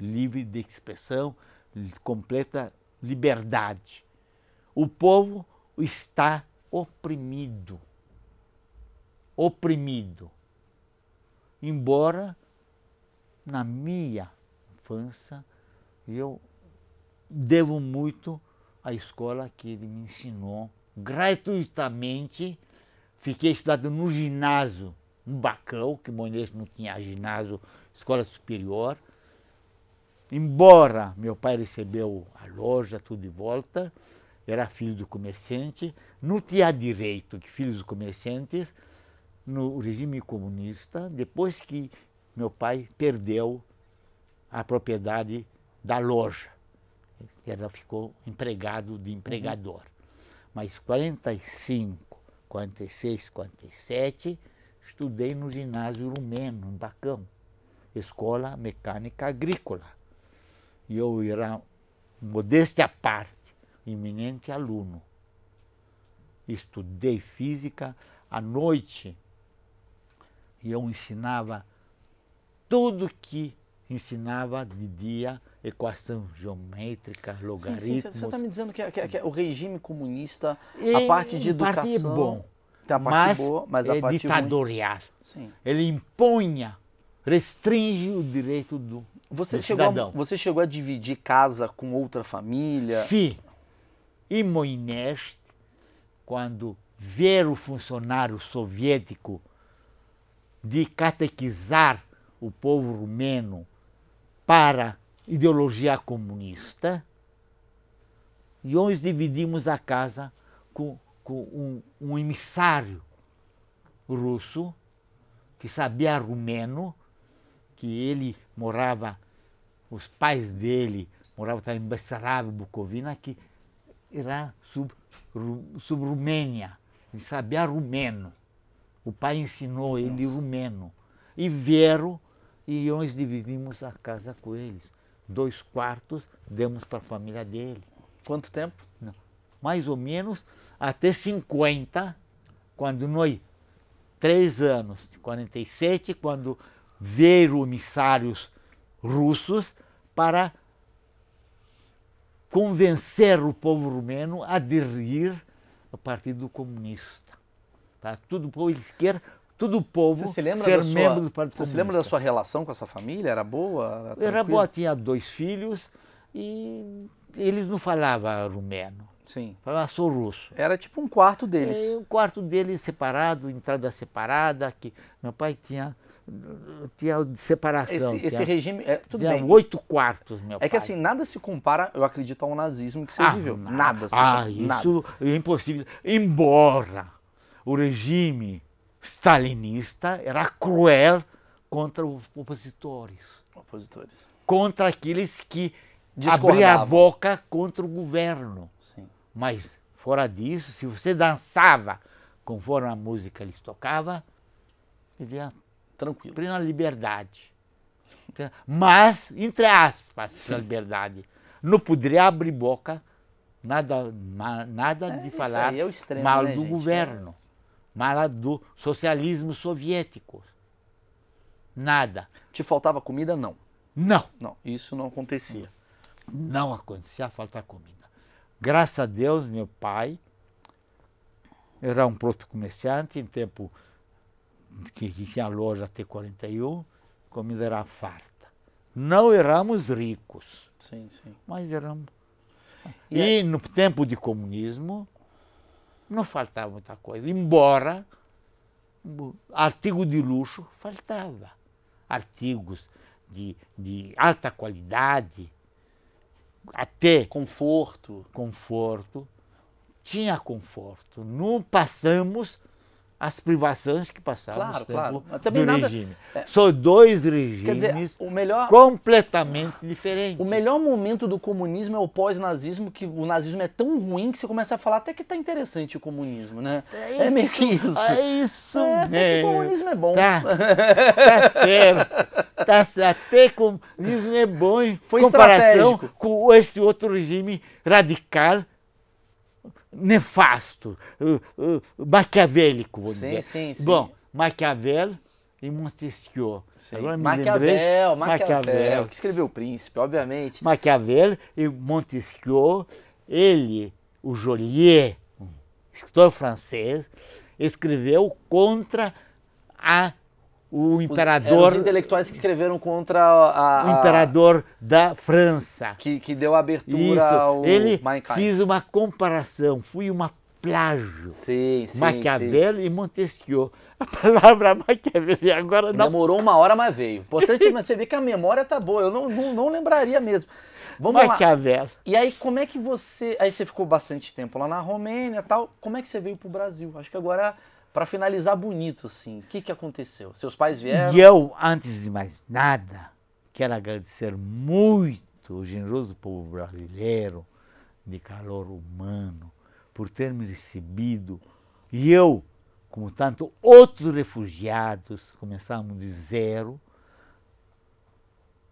livre de expressão, completa liberdade. O povo está oprimido. Oprimido. Embora na minha infância, eu devo muito à escola que ele me ensinou gratuitamente. Fiquei estudando no ginásio, no Bacão, que Moneiro não tinha ginásio, escola superior. Embora meu pai recebeu a loja, tudo de volta, era filho do comerciante, não tinha direito de filhos de comerciantes no regime comunista, depois que meu pai perdeu a propriedade da loja. Ela ficou empregado de empregador. Uhum. Mas 45, 46, 47, estudei no ginásio rumeno, em Bacão, Escola Mecânica Agrícola. E eu era, modéstia à parte, iminente aluno. Estudei física à noite e eu ensinava tudo que ensinava de dia equação geométrica, logaritmos. Sim, sim, você está
me dizendo que, é, que, é, que, é o regime comunista, e, a parte de educação... Parte é bom, a parte mas, boa, mas a é parte
Ele impunha, restringe o direito do, você do chegou cidadão. A, você chegou a dividir casa com outra família? Sim. E Moinés, quando ver o funcionário soviético de catequizar o povo rumeno para ideologia comunista e hoje dividimos a casa com, com um, um emissário russo que sabia rumeno, que ele morava, os pais dele moravam também em Bessarabia, Bucovina, que era sub, sub Rumênia. Ele sabia rumeno. O pai ensinou ele Nossa. rumeno. E vieram e nós dividimos a casa com eles. Dois quartos demos para a família dele. Quanto tempo? Não. Mais ou menos até 50, quando nós, três anos, de 47, quando veio emissários russos para convencer o povo rumeno a aderir ao Partido Comunista. Tá? Tudo o povo esquerdo todo o povo se ser sua, membro do Partido Você se lembra
da sua relação com essa família? Era boa? Era, era boa,
tinha dois filhos e eles não falavam rumeno. Sim. Falava ah, sou russo. Era tipo um quarto deles. É, um quarto deles separado, entrada separada, que meu pai tinha tinha separação. Esse, esse tinha, regime é tudo tinha bem. oito quartos, meu É pai. que assim,
nada se compara, eu acredito, ao nazismo que você ah, viveu. Nada. nada, compara, ah, nada. isso
é impossível. Embora o regime stalinista era cruel contra os opositores. Opositores. Contra aqueles que abriam a boca contra o governo. Sim. Mas, fora disso, se você dançava conforme a música lhes tocava, vivia tranquilo, plena liberdade. Mas, entre aspas, a liberdade. Não poderia abrir boca, nada, nada é, de falar é extremo, mal né, do gente? governo mas lá do socialismo soviético. Nada. Te faltava comida? Não. Não. Não, isso não acontecia. Não acontecia faltar comida. Graças a Deus, meu pai era um próprio comerciante em tempo que, que tinha loja até 41, comida era farta. Não éramos ricos. Sim, sim. Mas éramos. E, e no tempo de comunismo, não faltava muita coisa, embora artigo de luxo faltava, artigos de, de alta qualidade, até conforto, conforto, tinha conforto. Não passamos as privações que passaram claro, claro. do nada... regime. É. São dois regimes dizer, o melhor... completamente
diferentes. O melhor momento do comunismo é o pós-nazismo, que o nazismo é tão ruim que você começa a falar até que tá interessante o comunismo,
né? É, é meio que isso. É isso é, mesmo. o comunismo é bom. Tá, tá certo. Tá certo. Até comunismo é bom em Foi comparação com esse outro regime radical nefasto, uh, uh, maquiavélico, vou sim, dizer. Sim, sim. Bom, Maquiavel e Montesquieu. Agora me Maquiavel, lembrei, Maquiavel, Maquiavel, que escreveu o Príncipe, obviamente. Maquiavel e Montesquieu, ele, o Joliet, um escritor francês, escreveu contra a o imperador. Os, os
intelectuais que escreveram contra a, a, o
imperador da França. Que, que deu
abertura Isso. ao. Ele fez uma
comparação, fui uma plágio. Sim, sim, Maquiavel sim. e Montesquieu. A palavra Machiavelli agora não. Demorou uma
hora, mas veio. Importante você ver que a memória tá boa. Eu não, não, não lembraria mesmo. Vamos Maquiavel. Lá. E aí, como é que você. Aí você ficou bastante tempo lá na Romênia tal. Como é que você veio pro Brasil? Acho que agora para finalizar bonito, assim, o que, que aconteceu? Seus pais vieram? E eu,
antes de mais nada, quero agradecer muito o generoso povo brasileiro de calor humano por ter me recebido. E eu, como tanto outros refugiados, começamos de zero,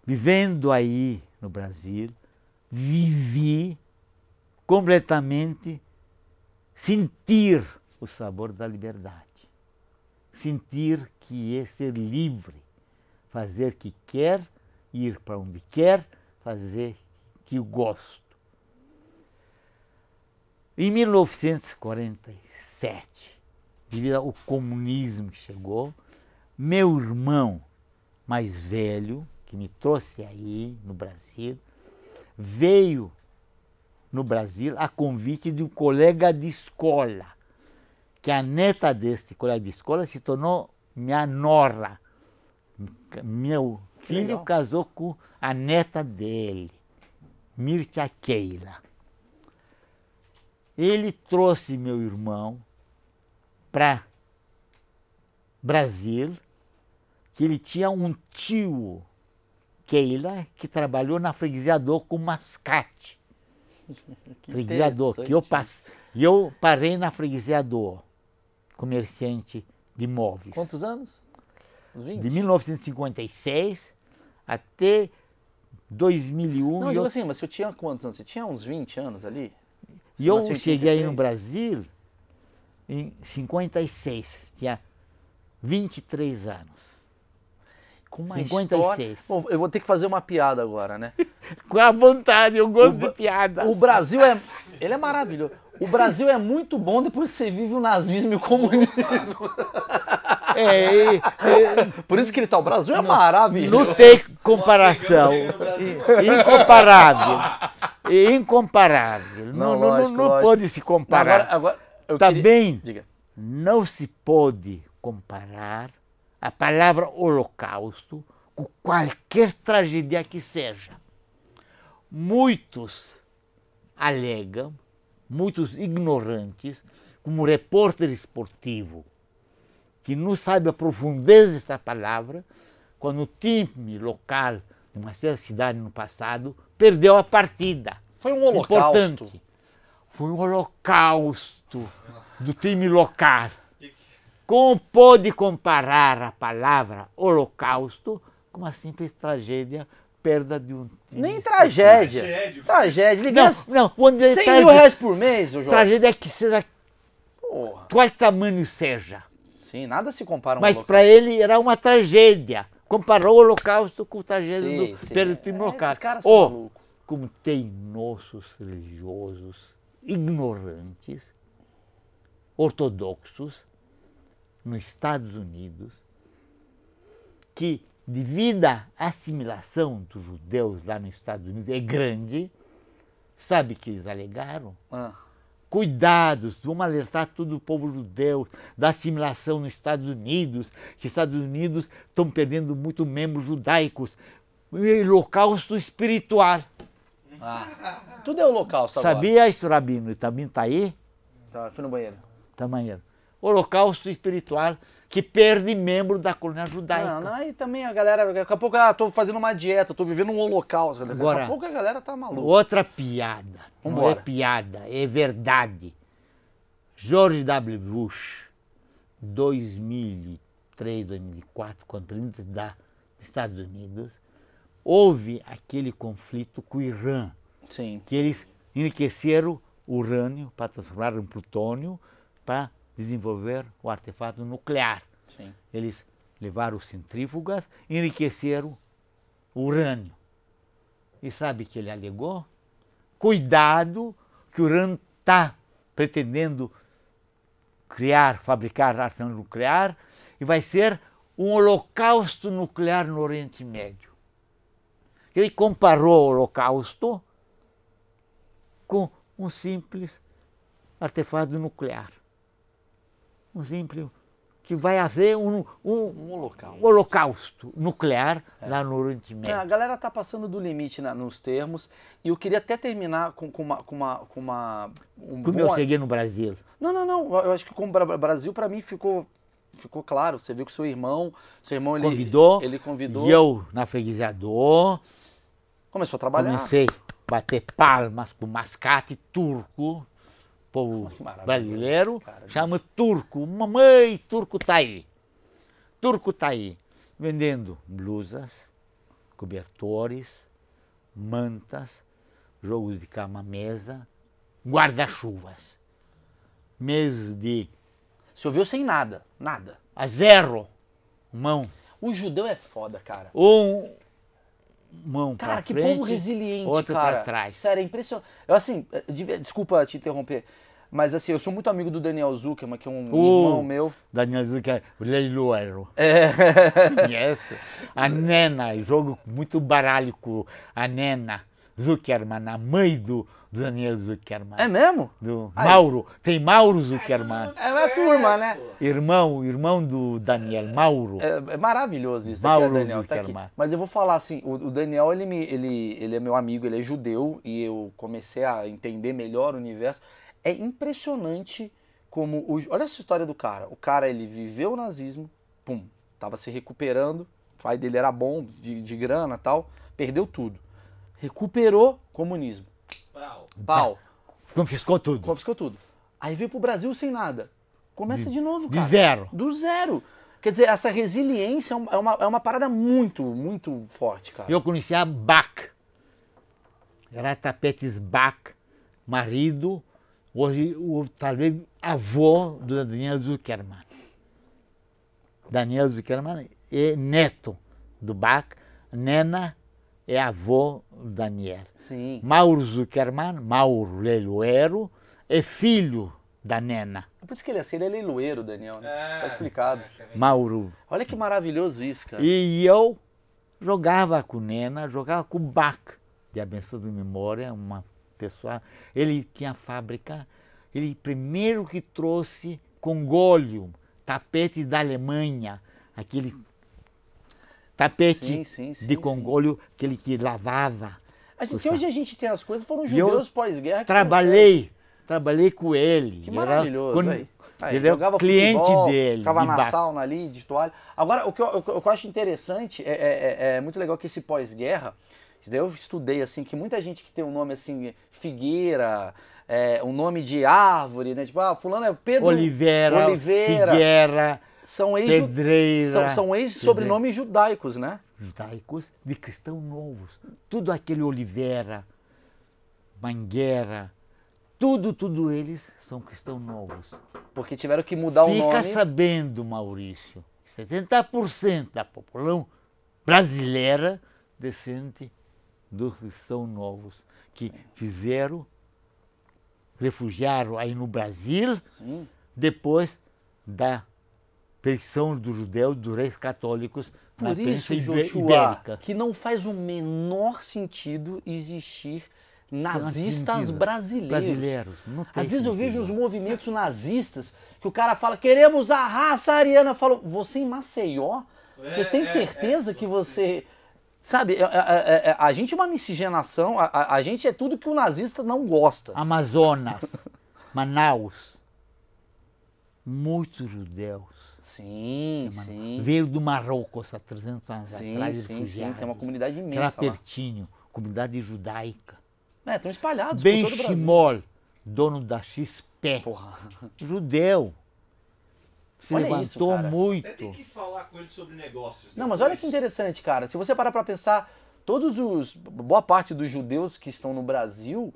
vivendo aí no Brasil, vivi completamente sentir o sabor da liberdade. Sentir que é ser livre, fazer que quer, ir para onde quer, fazer que gosto. Em 1947, devido ao comunismo que chegou, meu irmão mais velho, que me trouxe aí no Brasil, veio no Brasil a convite de um colega de escola que a neta deste colega de escola se tornou minha nora. Meu filho Legal. casou com a neta dele, Mirtia Keila. Ele trouxe meu irmão para Brasil, que ele tinha um tio, Keila, que trabalhou na freguesiador com mascate. que freguesia que eu, pass... eu parei na freguesiador comerciante de imóveis. Quantos anos? De 1956 até 2001. Não, eu digo assim, mas você tinha quantos anos? Você tinha uns 20 anos ali? E eu cheguei aí no Brasil em 56, tinha 23 anos. Com uma 56. História... Bom, eu vou ter que fazer uma piada agora, né? Com a vontade, eu gosto
o... de piadas. O Brasil é. Ele é maravilhoso. O Brasil é muito bom depois que você vive o nazismo e o comunismo. É, e, Por isso que ele tá. O Brasil
é maravilhoso. Não tem comparação. Incomparável. Incomparável. Não, não, lógico, não, não pode se comparar. Não, agora, agora, Também queria... não se pode comparar a palavra holocausto com qualquer tragédia que seja. Muitos alegam muitos ignorantes, como repórter esportivo, que não sabe a profundeza desta palavra, quando o time local de uma certa cidade no passado perdeu a partida.
Foi um holocausto. Importante.
Foi um holocausto do time local. Como pode comparar a palavra holocausto com uma simples tragédia perda de um time. Nem tragédia. Tragédia. tragédia. Ligas... Não, não. Quando 100 mil reais por mês, ô Jorge. Tragédia é que seja... Porra. Qual tamanho seja. Sim, nada se compara Mas para ele era uma tragédia. Comparou o holocausto com a tragédia sim, do sim. perda do time é, local. Esses caras são oh, Como tem nossos religiosos ignorantes, ortodoxos, nos Estados Unidos, que devido à assimilação dos judeus lá nos Estados Unidos, é grande. Sabe que eles alegaram? Ah. Cuidados, vamos alertar todo o povo judeu da assimilação nos Estados Unidos, que os Estados Unidos estão perdendo muito membros judaicos. E holocausto espiritual. Ah.
Tudo é holocausto Sabia agora. Sabia
isso, Rabino? E também está aí? Tá, fui no banheiro. Está no banheiro holocausto espiritual que perde membro da coluna judaica. Não, não, aí
também a galera, daqui a pouco, ah, tô fazendo uma dieta, tô vivendo um holocausto.
Daqui Agora, a pouco
a galera tá maluca. Outra
piada, Vambora. não é piada, é verdade. George W. Bush, 2003, 2004, quando presidente da, dos Estados Unidos, houve aquele conflito com o Irã, Sim. que eles enriqueceram urânio para transformar em plutônio, para desenvolver o artefato nuclear. Sim. Eles levaram centrífugas, enriqueceram o urânio. E sabe que ele alegou? Cuidado que o urânio está pretendendo criar, fabricar arsenal nuclear e vai ser um holocausto nuclear no Oriente Médio. Ele comparou o holocausto com um simples artefato nuclear os ímprios que vai haver um, um, um holocausto. holocausto. nuclear é. lá no Oriente é, Médio. a
galera está passando do limite nos termos e eu queria até terminar com, com uma... Com uma, com uma um Como bom... eu cheguei no Brasil. Não, não, não. Eu acho que o Brasil, para mim, ficou, ficou claro. Você viu que seu irmão... Seu irmão, ele convidou. Ele convidou. E eu,
na freguesiador... Começou a trabalhar. Comecei a bater palmas com mascate turco povo brasileiro cara, chama turco. Mamãe, turco tá aí. Turco tá aí. Vendendo blusas, cobertores, mantas, jogos de cama, mesa, guarda-chuvas. Meses de. Você ouviu sem nada, nada. A zero. Mão. O judeu é foda,
cara. Um, mão cara, pra que frente, povo resiliente, cara. Pra trás. Sério, é impressionante. Eu assim, eh, desculpa te interromper. Mas assim, eu sou muito amigo do Daniel Zuckerman, que é
um uh, irmão meu. Daniel Zuckerman, o leiloeiro. É. Conhece? A Nena, jogo muito baralho com a Nena Zuckerman, a mãe do Daniel Zuckerman. É mesmo? Do Mauro. Tem Mauro Zuckerman. É uma turma, né? Irmão, irmão do Daniel, Mauro. É, é maravilhoso isso. É Mauro é Daniel, tá Zuckerman. Tá
Mas eu vou falar assim, o, o, Daniel, ele, me, ele, ele é meu amigo, ele é judeu, e eu comecei a entender melhor o universo. É impressionante como. os. olha essa história do cara. O cara ele viveu o nazismo, pum, tava se recuperando. O pai dele era bom, de, de grana tal, perdeu tudo. Recuperou comunismo. Pau. Pau. Confiscou tudo. Confiscou tudo. Aí veio pro Brasil sem nada. Começa de, de novo, cara. De zero. Do zero. Quer dizer, essa resiliência é uma, é uma é parada muito, muito forte, cara. Eu
conhecia Bach. Era tapetes Bach, marido Hoje, o, talvez, avô do Daniel Zuckerman. Daniel Zuckerman é neto do Bach. Nena é avô do Daniel. Sim. Mauro Zuckerman, Mauro Leiloeiro, é filho da Nena.
É por isso que ele é assim, ele é leiloeiro, Daniel. Né? É, tá explicado. É,
é Mauro.
Olha que maravilhoso isso, cara. E
eu jogava com Nena, jogava com Bach, de Abençoado Memória, uma pessoal. Ele tinha fábrica, ele primeiro que trouxe Congolho, tapetes da Alemanha, aquele tapete sim, sim, sim, de Congolio, aquele que lavava. A gente, hoje a
gente tem as coisas, foram judeus pós-guerra.
Trabalhei, trabalhei com ele. Que maravilhoso, era, quando, Aí, ele jogava cliente futebol, dele. Ficava de na sauna
ali, de toalha. Agora, o que eu, o que eu acho interessante, é, é, é, é muito legal que esse pós-guerra, eu estudei assim que muita gente que tem um nome assim Figueira, é, um nome de árvore, né? Tipo, ah, fulano é Pedro Oliveira, Oliveira. Figueira, são ex Pedreira, são, são ex sobrenomes
judaicos, né? Judaicos de cristãos novos. Tudo aquele Oliveira, Manguera, tudo, tudo eles são cristãos novos. Porque tiveram que mudar Fica o nome. Fica sabendo, Maurício, 70% da população brasileira descende dos que são novos, que fizeram, refugiaram aí no Brasil, Sim. depois da perseguição dos judeus, dos reis católicos Por na isso, Joshua, ibérica.
que não faz o menor sentido existir nazistas brasileiros.
brasileiros Às vezes eu
vejo os movimentos nazistas que o cara fala, queremos a raça ariana. Eu falo, você em Maceió? É, você tem é, certeza é, é, que você... você Sabe, a, a, a, a, gente é uma miscigenação, a, gente é tudo que o
nazista não gosta. Amazonas, Manaus, muitos judeus. Sim, é sim. Veio do Marrocos há 300 anos sim, atrás. Sim, sim, tem uma comunidade imensa. Trapertinho, comunidade judaica.
É, estão espalhados Ben Shimol,
dono da XP. Porra. Judeu se olha levantou isso, muito.
Tem que falar com ele sobre negócios. Depois. Não, mas olha que interessante, cara. Se você parar para pensar, todos os boa parte dos judeus que estão no Brasil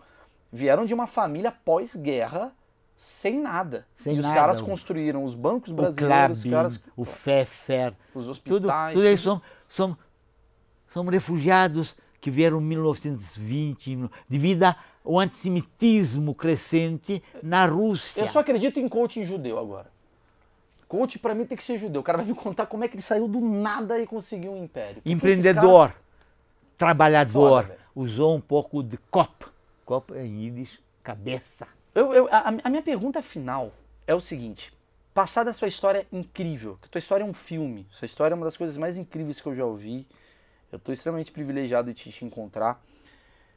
vieram de uma família pós-guerra sem nada. Sem e os caras construíram
os bancos brasileiros, o, caras... o Fefer, os hospitais. Tudo, isso são, são, são refugiados que vieram em 1920, devido ao antissemitismo crescente na Rússia. Eu só
acredito em coaching judeu agora. Conte para mim tem que ser judeu. O cara vai me contar como é que ele saiu do nada e conseguiu um império. Porque Empreendedor,
trabalhador, Foda, usou um pouco de cop. Cop é ídis, cabeça.
Eu, eu, a, a, minha pergunta final é o seguinte. Passada a sua história incrível, que a tua história é um filme, sua história é uma das coisas mais incríveis que eu já ouvi. Eu estou extremamente privilegiado de te, te encontrar.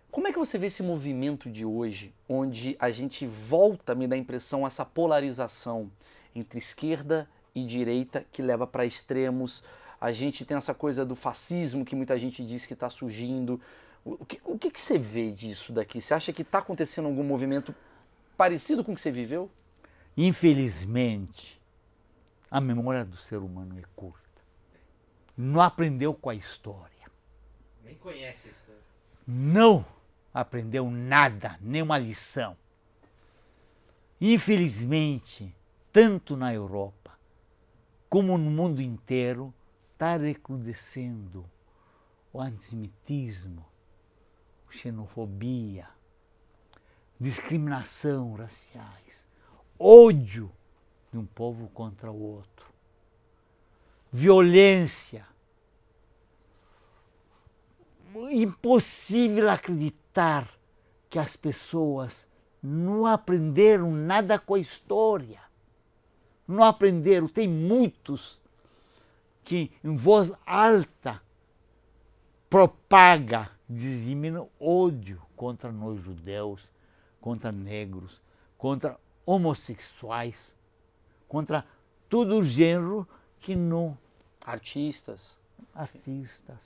Como é que você vê esse movimento de hoje, onde a gente volta, me dá a impressão, essa polarização, entre esquerda e direita que leva para extremos. A gente tem essa coisa do fascismo que muita gente diz que está surgindo. O que, o que, que você vê disso daqui? Você acha que está acontecendo algum movimento parecido com o que você viveu?
Infelizmente, a memória do ser humano é curta. Não aprendeu com a história.
Nem conhece a história.
Não aprendeu nada, nenhuma lição. Infelizmente, tanto na Europa como no mundo inteiro, está recrudescendo o antissemitismo, xenofobia, discriminação raciais, ódio de um povo contra o outro, violência. Impossível acreditar que as pessoas não aprenderam nada com a história não aprenderam. Tem muitos que em voz alta propaga, dizimina ódio contra nós judeus, contra negros, contra homossexuais, contra todo o gênero que não artistas, artistas,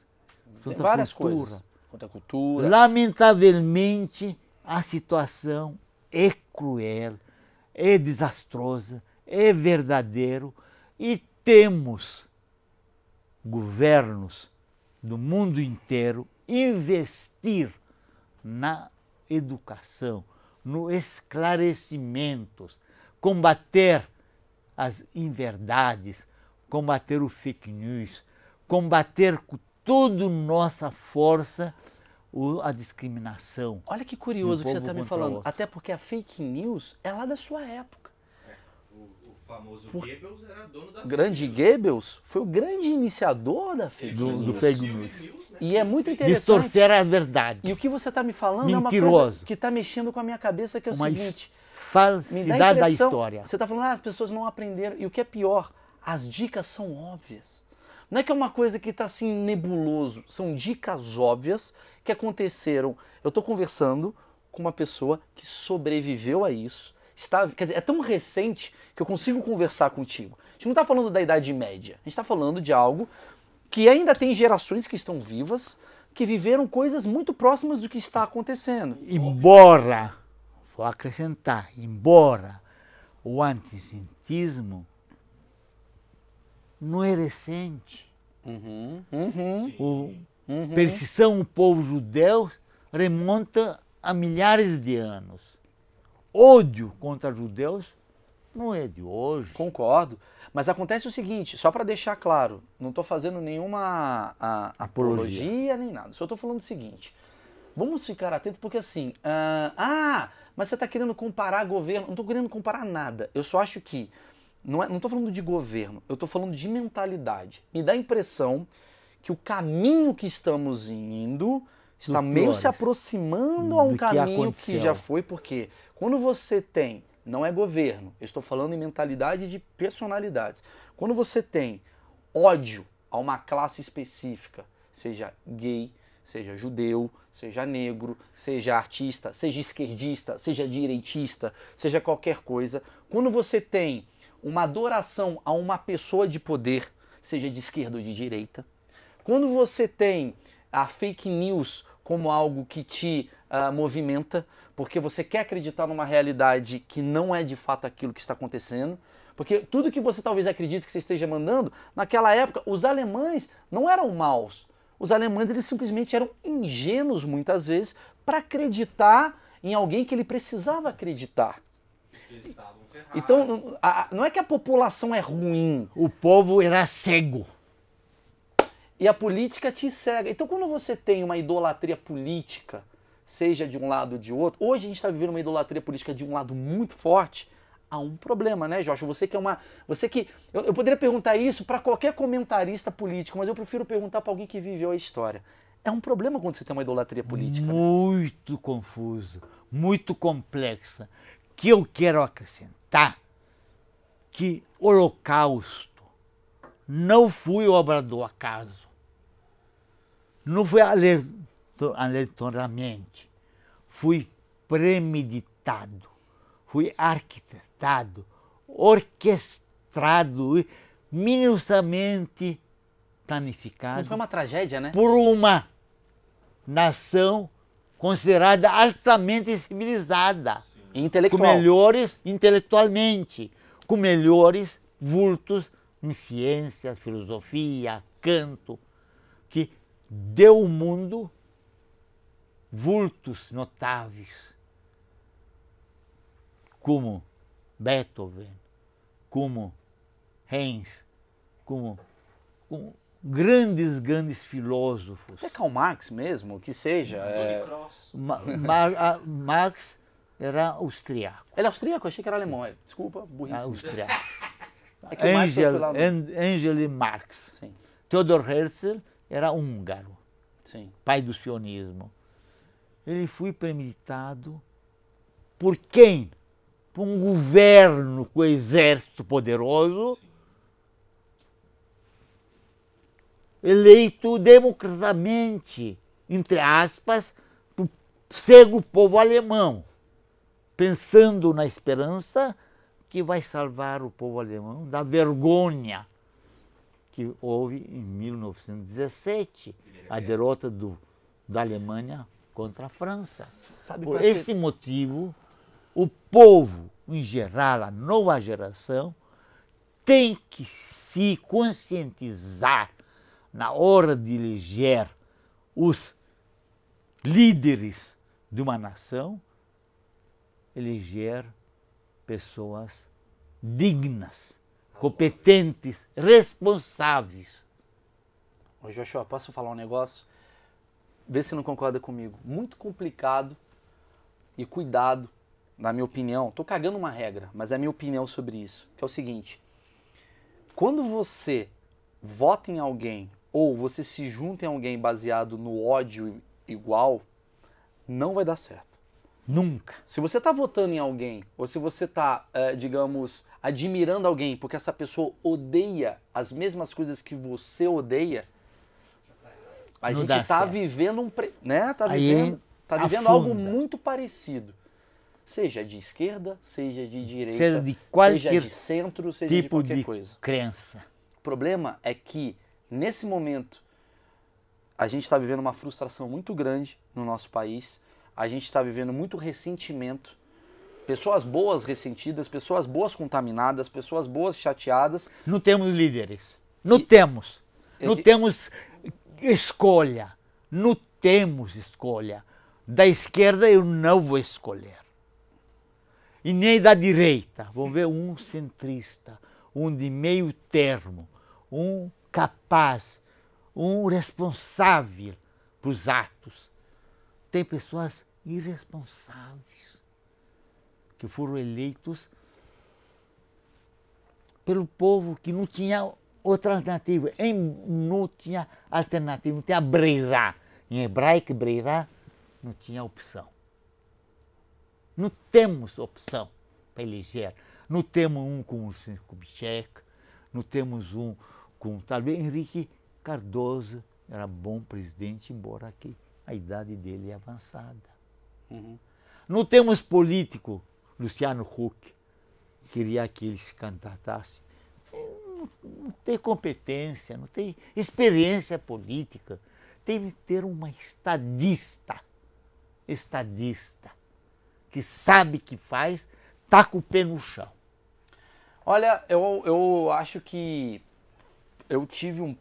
contra várias cultura. coisas,
contra a cultura.
Lamentavelmente a situação é cruel, é desastrosa é verdadeiro e temos governos do mundo inteiro investir na educação, no esclarecimento, combater as inverdades, combater o fake news, combater com toda nossa força a discriminação. Olha que curioso que você está me falando,
até porque a fake news é lá da sua época famoso Por... Goebbels era dono da Grande fake Goebbels foi o grande iniciador da fake do, do, do fake news. E é muito interessante. Distorcer
a verdade. E o
que você está me falando Mentiroso. é uma coisa que está mexendo com a minha cabeça, que é o uma seguinte. Falsidade da história. Você está falando, ah, as pessoas não aprenderam. E o que é pior, as dicas são óbvias. Não é que é uma coisa que está assim nebuloso. São dicas óbvias que aconteceram. Eu estou conversando com uma pessoa que sobreviveu a isso está, quer dizer, é tão recente que eu consigo conversar contigo. A gente não está falando da Idade Média, a gente está falando de algo que ainda tem gerações
que estão vivas, que viveram coisas muito próximas do que está acontecendo. Embora, vou acrescentar, embora o antissintismo não é recente. Uhum, uhum, o uhum. perseguição ao povo judeu remonta a milhares de anos ódio contra judeus não é de hoje.
Concordo. Mas acontece o seguinte, só para deixar claro, não estou fazendo nenhuma a, a apologia. apologia. nem nada. Só estou falando o seguinte. Vamos ficar atentos porque assim, uh, ah, mas você está querendo comparar governo? Não estou querendo comparar nada. Eu só acho que não estou é, falando de governo. Eu estou falando de mentalidade. Me dá a impressão que o caminho que estamos indo está meio se aproximando a um que caminho aconteceu. que já foi porque quando você tem, não é governo, eu estou falando em mentalidade de personalidades. Quando você tem ódio a uma classe específica, seja gay, seja judeu, seja negro, seja artista, seja esquerdista, seja direitista, seja qualquer coisa, quando você tem uma adoração a uma pessoa de poder, seja de esquerda ou de direita, quando você tem a fake news como algo que te uh, movimenta, porque você quer acreditar numa realidade que não é de fato aquilo que está acontecendo. Porque tudo que você talvez acredite que você esteja mandando, naquela época, os alemães não eram maus. Os alemães eles simplesmente eram ingênuos muitas vezes para acreditar em alguém que ele precisava acreditar. Eles estavam ferrados. Então, a, não é que a
população é ruim. O povo era cego.
E a política te cega. Então, quando você tem uma idolatria política, seja de um lado ou de outro. Hoje a gente está vivendo uma idolatria política de um lado muito forte. Há um problema, né, Jorge? Você que é uma. Você que. Eu, eu poderia perguntar isso para qualquer comentarista político, mas eu prefiro perguntar para alguém que
viveu a história. É um problema quando você tem uma idolatria política. Né? Muito né? confuso, muito complexa. Que eu quero acrescentar que holocausto não foi obra do acaso. Não foi a aleatoriamente. Fui premeditado, fui arquitetado, orquestrado, minuciosamente planificado. Não foi uma tragédia, né? Por uma nação considerada altamente civilizada. Intelectual. Com melhores intelectualmente, com melhores vultos em ciências, filosofia, canto, que deu o mundo vultos notáveis, como Beethoven, como Heinz, como, como grandes, grandes filósofos. Até Karl Marx mesmo, que seja. É... Ma Mar
Marx
era austríaco.
Ele é austríaco? Achei que era Sim. alemão. Desculpa, burrice. Ah, Austriaco.
É Angel, Marx no... Angel e Marx. Sim. Theodor Herzl era húngaro, Sim. pai do sionismo. Ele foi premeditado por quem? Por um governo com exército poderoso, eleito democraticamente, entre aspas, por cego povo alemão, pensando na esperança que vai salvar o povo alemão da vergonha que houve em 1917, a derrota do, da Alemanha contra a França. Sabe Por é esse ser... motivo, o povo, em geral, a nova geração, tem que se conscientizar na hora de eleger os líderes de uma nação, eleger pessoas dignas, competentes, responsáveis. Ô Joshua, posso falar
um negócio? Vê se não concorda comigo. Muito complicado e cuidado, na minha opinião. Tô cagando uma regra, mas é a minha opinião sobre isso, que é o seguinte: quando você vota em alguém ou você se junta em alguém baseado no ódio igual, não vai dar certo. Nunca. Se você está votando em alguém, ou se você está, é, digamos, admirando alguém porque essa pessoa odeia as mesmas coisas que você odeia, a não gente está vivendo um. Né? Tá Aí vivendo, tá vivendo algo muito parecido. Seja de esquerda, seja de direita, seja de, qualquer seja de centro, seja tipo de qualquer de coisa. Crença. O problema é que, nesse momento, a gente está vivendo uma frustração muito grande no nosso país. A gente está vivendo muito ressentimento. Pessoas boas ressentidas, pessoas boas contaminadas, pessoas boas
chateadas. Não temos líderes. Não e... temos. Não temos escolha. Não temos escolha. Da esquerda eu não vou escolher. E nem da direita. Vamos ver um centrista, um de meio termo, um capaz, um responsável para os atos. Tem pessoas irresponsáveis que foram eleitos pelo povo que não tinha outra alternativa. Em, não tinha alternativa, não tinha breirá. Em hebraico, breirá não tinha opção. Não temos opção para eleger. Não temos um com o Kubitschek, não temos um com. Talvez Henrique Cardoso era bom presidente, embora aqui a idade dele é avançada. Uhum. Não temos político, Luciano Huck, queria que ele se candidatasse não, não tem competência, não tem experiência política. Tem que ter uma estadista, estadista, que sabe que faz, taca tá o pé no chão.
Olha, eu, eu acho que eu tive um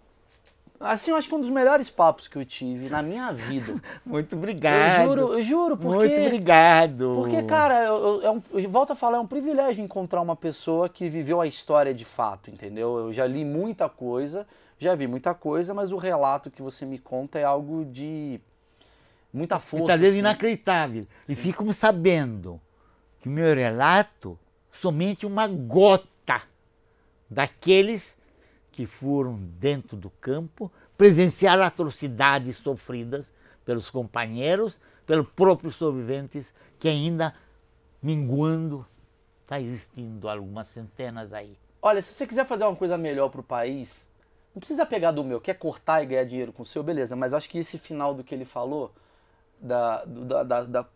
Assim, eu acho que é um dos melhores papos que eu tive na minha vida. Muito obrigado. Eu juro, eu juro, porque. Muito obrigado. Porque, cara, eu, eu, é eu, volto a falar, é um privilégio encontrar uma pessoa que viveu a história de fato, entendeu? Eu já li muita coisa, já vi muita coisa, mas o relato que você me conta é algo de muita força. Muitas vezes assim.
inacreditável. Sim. E fico sabendo que o meu relato somente uma gota daqueles que foram dentro do campo presenciar atrocidades sofridas pelos companheiros, pelos próprios sobreviventes que ainda minguando está existindo algumas centenas aí. Olha,
se você quiser fazer uma coisa melhor para o país, não precisa pegar do meu, quer cortar e ganhar dinheiro com o seu, beleza, mas acho que esse final do que ele falou, da, da, da, da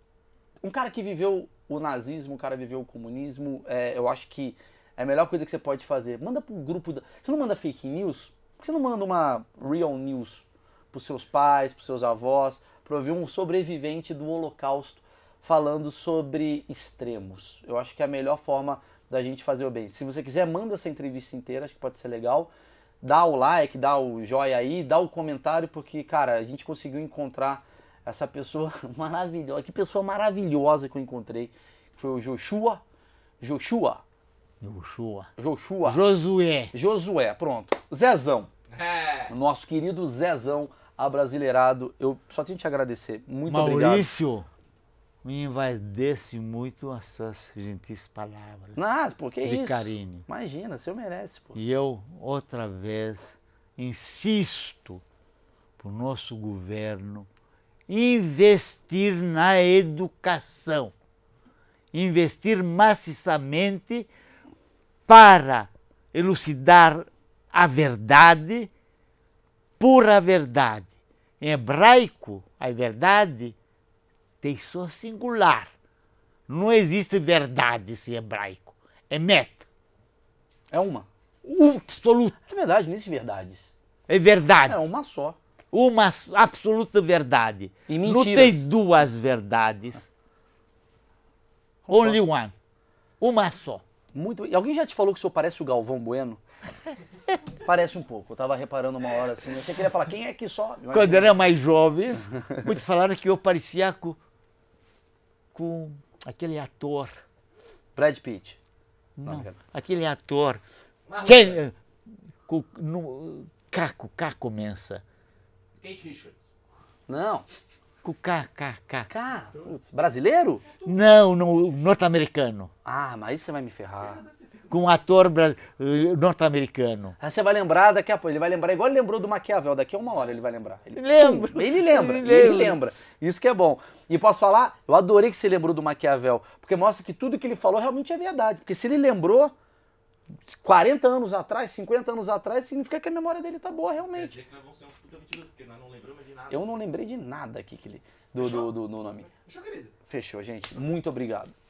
um cara que viveu o nazismo, um cara viveu o comunismo, é, eu acho que é a melhor coisa que você pode fazer. Manda pro grupo. Da... Você não manda fake news? Por que você não manda uma real news pros seus pais, pros seus avós, para ouvir um sobrevivente do Holocausto falando sobre extremos? Eu acho que é a melhor forma da gente fazer o bem. Se você quiser, manda essa entrevista inteira, acho que pode ser legal. Dá o like, dá o joinha aí, dá o comentário, porque, cara, a gente conseguiu encontrar essa pessoa maravilhosa. Que pessoa maravilhosa que eu encontrei. Foi o Joshua. Joshua,
Joshua.
Joshua. Josué. Josué, pronto. Zezão. É. Nosso querido Zezão, abrasileirado. Eu só tenho que te agradecer. Muito Maurício, obrigado.
Maurício, me invadece muito as suas gentis palavras. Nossa, ah, por que de isso? carinho.
Imagina, você merece,
pô. E eu, outra vez, insisto para o nosso governo investir na educação. Investir maciçamente para elucidar a verdade pura verdade. Em hebraico, a verdade tem só singular. Não existe verdade em hebraico. É meta. É uma. Um absoluto. É verdade, existe verdades. É verdade. É uma só. Uma absoluta verdade. E mentiras. Não tem duas verdades. Concordo. Only one. Uma só. Muito. E alguém já te falou que o senhor parece o Galvão Bueno?
parece um pouco. Eu tava reparando uma hora assim. Eu queria falar quem é que só. Quando eu
era mais jovem, muitos falaram que eu parecia com, com aquele ator. Brad Pitt. Não, Não. aquele ator. Marlon. Quem, com, no, Caco, Caco Mensa. Kate Richards. Não. Com K, K, K. K? Putz, brasileiro? Então- Não, no, norte-americano.
Ah, mas aí você vai me ferrar.
Com um ator eh, norte-americano.
Ah, você vai lembrar daqui a pouco. Ele vai lembrar, igual ele lembrou do Maquiavel, daqui a uma hora ele vai lembrar. Ele lembra. Ele lembra, ele, ele lembra. Isso que é bom. E posso falar? Eu adorei que você lembrou do Maquiavel, porque mostra que tudo que ele falou realmente é verdade. Porque se ele lembrou, 40 anos atrás, 50 anos atrás, significa que a memória dele tá boa realmente. Quer é, dizer que nós vamos ser um eu não lembrei de nada aqui que ele, do, do, do, do nome. Fechou, querido. Fechou, gente. Muito obrigado.